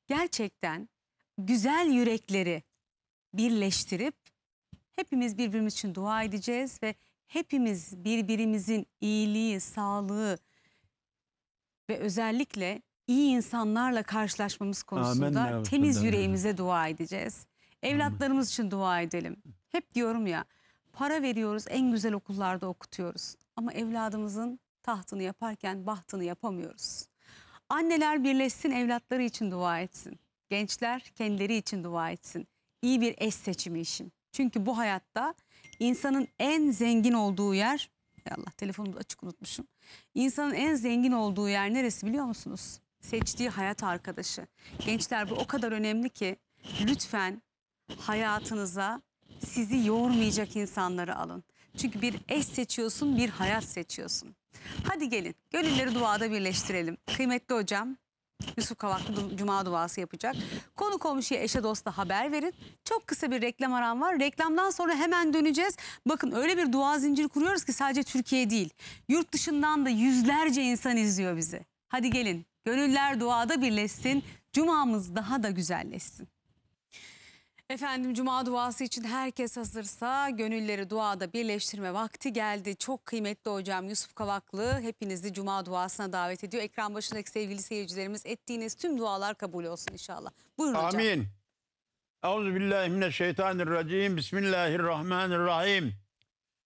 gerçekten güzel yürekleri birleştirip hepimiz birbirimiz için dua edeceğiz ve hepimiz birbirimizin iyiliği, sağlığı, ve özellikle iyi insanlarla karşılaşmamız konusunda Amenna, temiz Amenna. yüreğimize dua edeceğiz. Evlatlarımız için dua edelim. Hep diyorum ya para veriyoruz en güzel okullarda okutuyoruz. Ama evladımızın tahtını yaparken bahtını yapamıyoruz. Anneler birleşsin evlatları için dua etsin. Gençler kendileri için dua etsin. İyi bir eş seçimi işim. Çünkü bu hayatta insanın en zengin olduğu yer Hay Allah telefonumu açık unutmuşum. İnsanın en zengin olduğu yer neresi biliyor musunuz? Seçtiği hayat arkadaşı. Gençler bu o kadar önemli ki lütfen hayatınıza sizi yormayacak insanları alın. Çünkü bir eş seçiyorsun, bir hayat seçiyorsun. Hadi gelin gönülleri duada birleştirelim. Kıymetli hocam, Yusuf Kavaklı Cuma duası yapacak. Konu komşuya eşe dosta haber verin. Çok kısa bir reklam aram var. Reklamdan sonra hemen döneceğiz. Bakın öyle bir dua zinciri kuruyoruz ki sadece Türkiye değil. Yurt dışından da yüzlerce insan izliyor bizi. Hadi gelin. Gönüller duada birleşsin. Cumamız daha da güzelleşsin. Efendim cuma duası için herkes hazırsa gönülleri duada birleştirme vakti geldi. Çok kıymetli hocam Yusuf Kavaklı hepinizi cuma duasına davet ediyor. Ekran başındaki sevgili seyircilerimiz ettiğiniz tüm dualar kabul olsun inşallah. Buyurun Amin. hocam. Amin. Euzubillahimineşşeytanirracim. Bismillahirrahmanirrahim.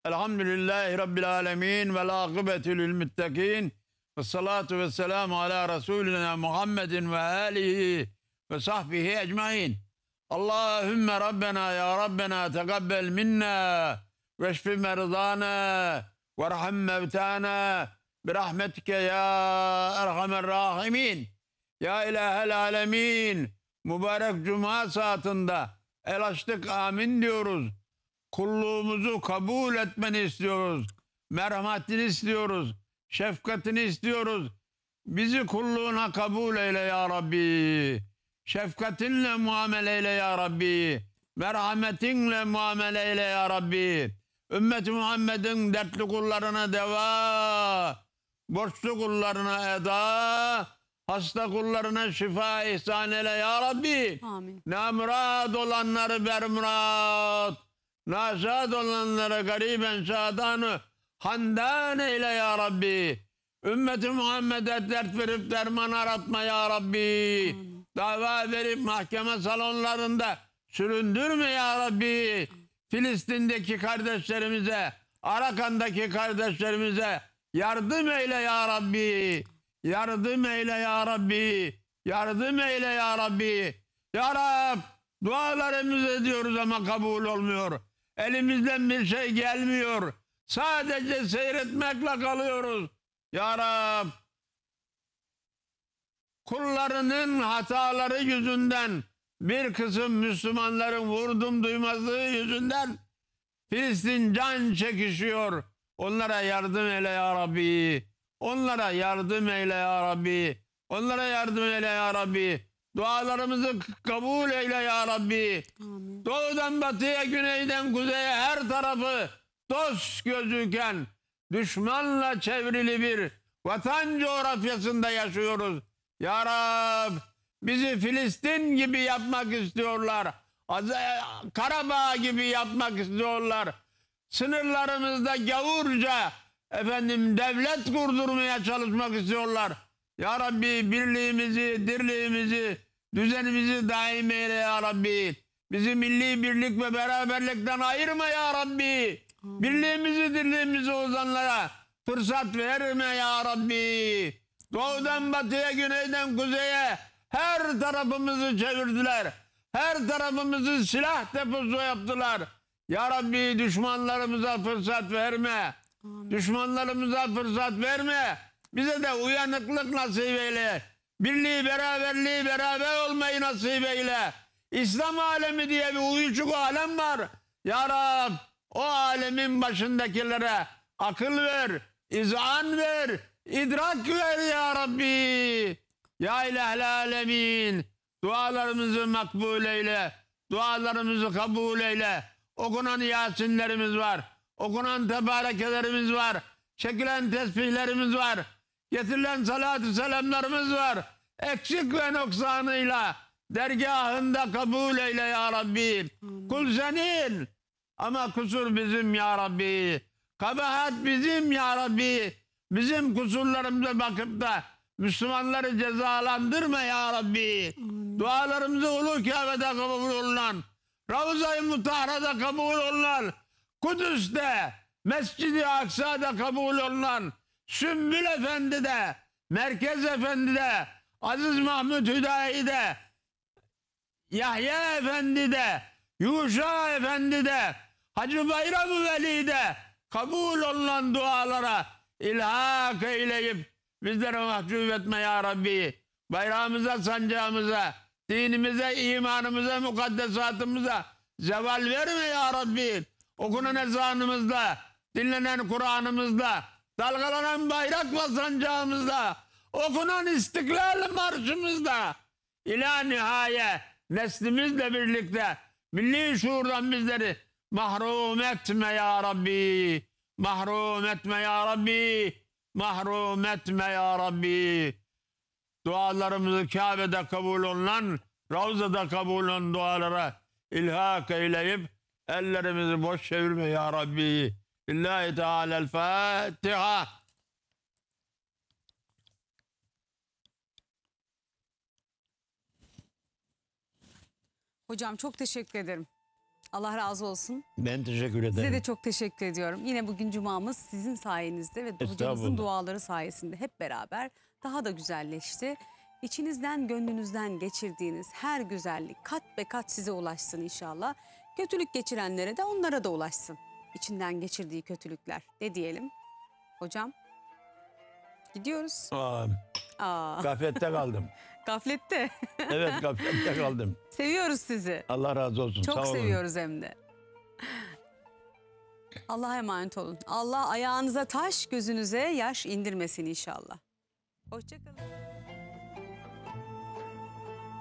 Elhamdülillahi Rabbil alemin ve lâgıbetülül müttekin. Ve salatu ve selamu ala Resulina Muhammedin ve alihi ve sahbihi ecmain. Allahümme Rabbena ya Rabbena tegabbel minna veşfi merzana verham mevtana birahmetike ya erhamer rahimin ya ilahel alemin mübarek cuma saatinde el açtık amin diyoruz kulluğumuzu kabul etmeni istiyoruz merhametini istiyoruz şefkatini istiyoruz bizi kulluğuna kabul eyle ya Rabbi Şefkatinle muamele eyle ya Rabbi. Merhametinle muamele eyle ya Rabbi. Ümmet-i Muhammed'in dertli kullarına deva, borçlu kullarına eda, hasta kullarına şifa ihsan eyle ya Rabbi. Amin. Namurad olanları bermurad, nasad olanları gariben şadanı handan eyle ya Rabbi. Ümmet-i Muhammed'e dert verip derman aratma ya Rabbi. Amin dava verip mahkeme salonlarında süründürme ya Rabbi. Filistin'deki kardeşlerimize, Arakan'daki kardeşlerimize yardım eyle ya Rabbi. Yardım eyle ya Rabbi. Yardım eyle ya Rabbi. Ya Rab dualarımızı ediyoruz ama kabul olmuyor. Elimizden bir şey gelmiyor. Sadece seyretmekle kalıyoruz. Ya Rab kullarının hataları yüzünden bir kısım Müslümanların vurdum duymazlığı yüzünden Filistin can çekişiyor. Onlara yardım eyle ya Rabbi. Onlara yardım eyle ya Rabbi. Onlara yardım eyle ya Rabbi. Dualarımızı kabul eyle ya Rabbi. Amin. Doğudan batıya, güneyden kuzeye her tarafı dost gözüken düşmanla çevrili bir vatan coğrafyasında yaşıyoruz. Ya Rab bizi Filistin gibi yapmak istiyorlar. Karabağ gibi yapmak istiyorlar. Sınırlarımızda gavurca efendim devlet kurdurmaya çalışmak istiyorlar. Ya Rabbi birliğimizi, dirliğimizi, düzenimizi daim eyle ya Rabbi. Bizi milli birlik ve beraberlikten ayırma ya Rabbi. Birliğimizi, dirliğimizi ozanlara fırsat verme ya Rabbi. Doğudan batıya, güneyden kuzeye her tarafımızı çevirdiler. Her tarafımızı silah deposu yaptılar. Ya Rabbi düşmanlarımıza fırsat verme. Amin. Düşmanlarımıza fırsat verme. Bize de uyanıklık nasip eyle. Birliği, beraberliği, beraber olmayı nasip eyle. İslam alemi diye bir uyuşuk alem var. Ya Rab o alemin başındakilere akıl ver, izan ver, idrak ver ya Rabbi. Ya ilahel alemin. Dualarımızı makbul eyle. Dualarımızı kabul eyle. Okunan yasinlerimiz var. Okunan tebarekelerimiz var. Çekilen tesbihlerimiz var. Getirilen salatü selamlarımız var. Eksik ve noksanıyla dergahında kabul eyle ya Rabbi. Kul senin ama kusur bizim ya Rabbi. Kabahat bizim ya Rabbi. Bizim kusurlarımıza bakıp da Müslümanları cezalandırma ya Rabbi. Dualarımızı ulu kâbede kabul olunan, Ravza-i Mutahara'da kabul olunan, Kudüs'te, Mescid-i Aksa'da kabul olunan, Sümbül Efendi'de, Merkez Efendi'de, Aziz Mahmut Hüdayi'de, Yahya Efendi'de, Yuşa Efendi'de, Hacı Bayram Veli'de, kabul olan dualara ilhak eyleyip bizlere mahcup etme ya Rabbi. Bayrağımıza, sancağımıza, dinimize, imanımıza, mukaddesatımıza zeval verme ya Rabbi. Okunan ezanımızda, dinlenen Kur'an'ımızda, dalgalanan bayrak ve sancağımızda, okunan istiklal marşımızda ila nihaye neslimizle birlikte milli şuurdan bizleri Mahrum etme ya Rabbi. Mahrum etme ya Rabbi. Mahrum etme ya Rabbi. Dualarımızı Kabe'de kabul olunan, Ravza'da kabul olan dualara ilhak eyleyip ellerimizi boş çevirme ya Rabbi. İllahi Teala el Fatiha. Hocam çok teşekkür ederim. Allah razı olsun. Ben teşekkür ederim. Size de çok teşekkür ediyorum. Yine bugün cumamız sizin sayenizde ve hocamızın duaları sayesinde hep beraber daha da güzelleşti. İçinizden gönlünüzden geçirdiğiniz her güzellik kat be kat size ulaşsın inşallah. Kötülük geçirenlere de onlara da ulaşsın. İçinden geçirdiği kötülükler. Ne diyelim? Hocam gidiyoruz. Aa, Aa. gaflette kaldım. Gaflette. evet gaflette kaldım. Seviyoruz sizi. Allah razı olsun. Çok Sağ olun. seviyoruz hem de. Allah'a emanet olun. Allah ayağınıza taş, gözünüze yaş indirmesin inşallah. Hoşçakalın.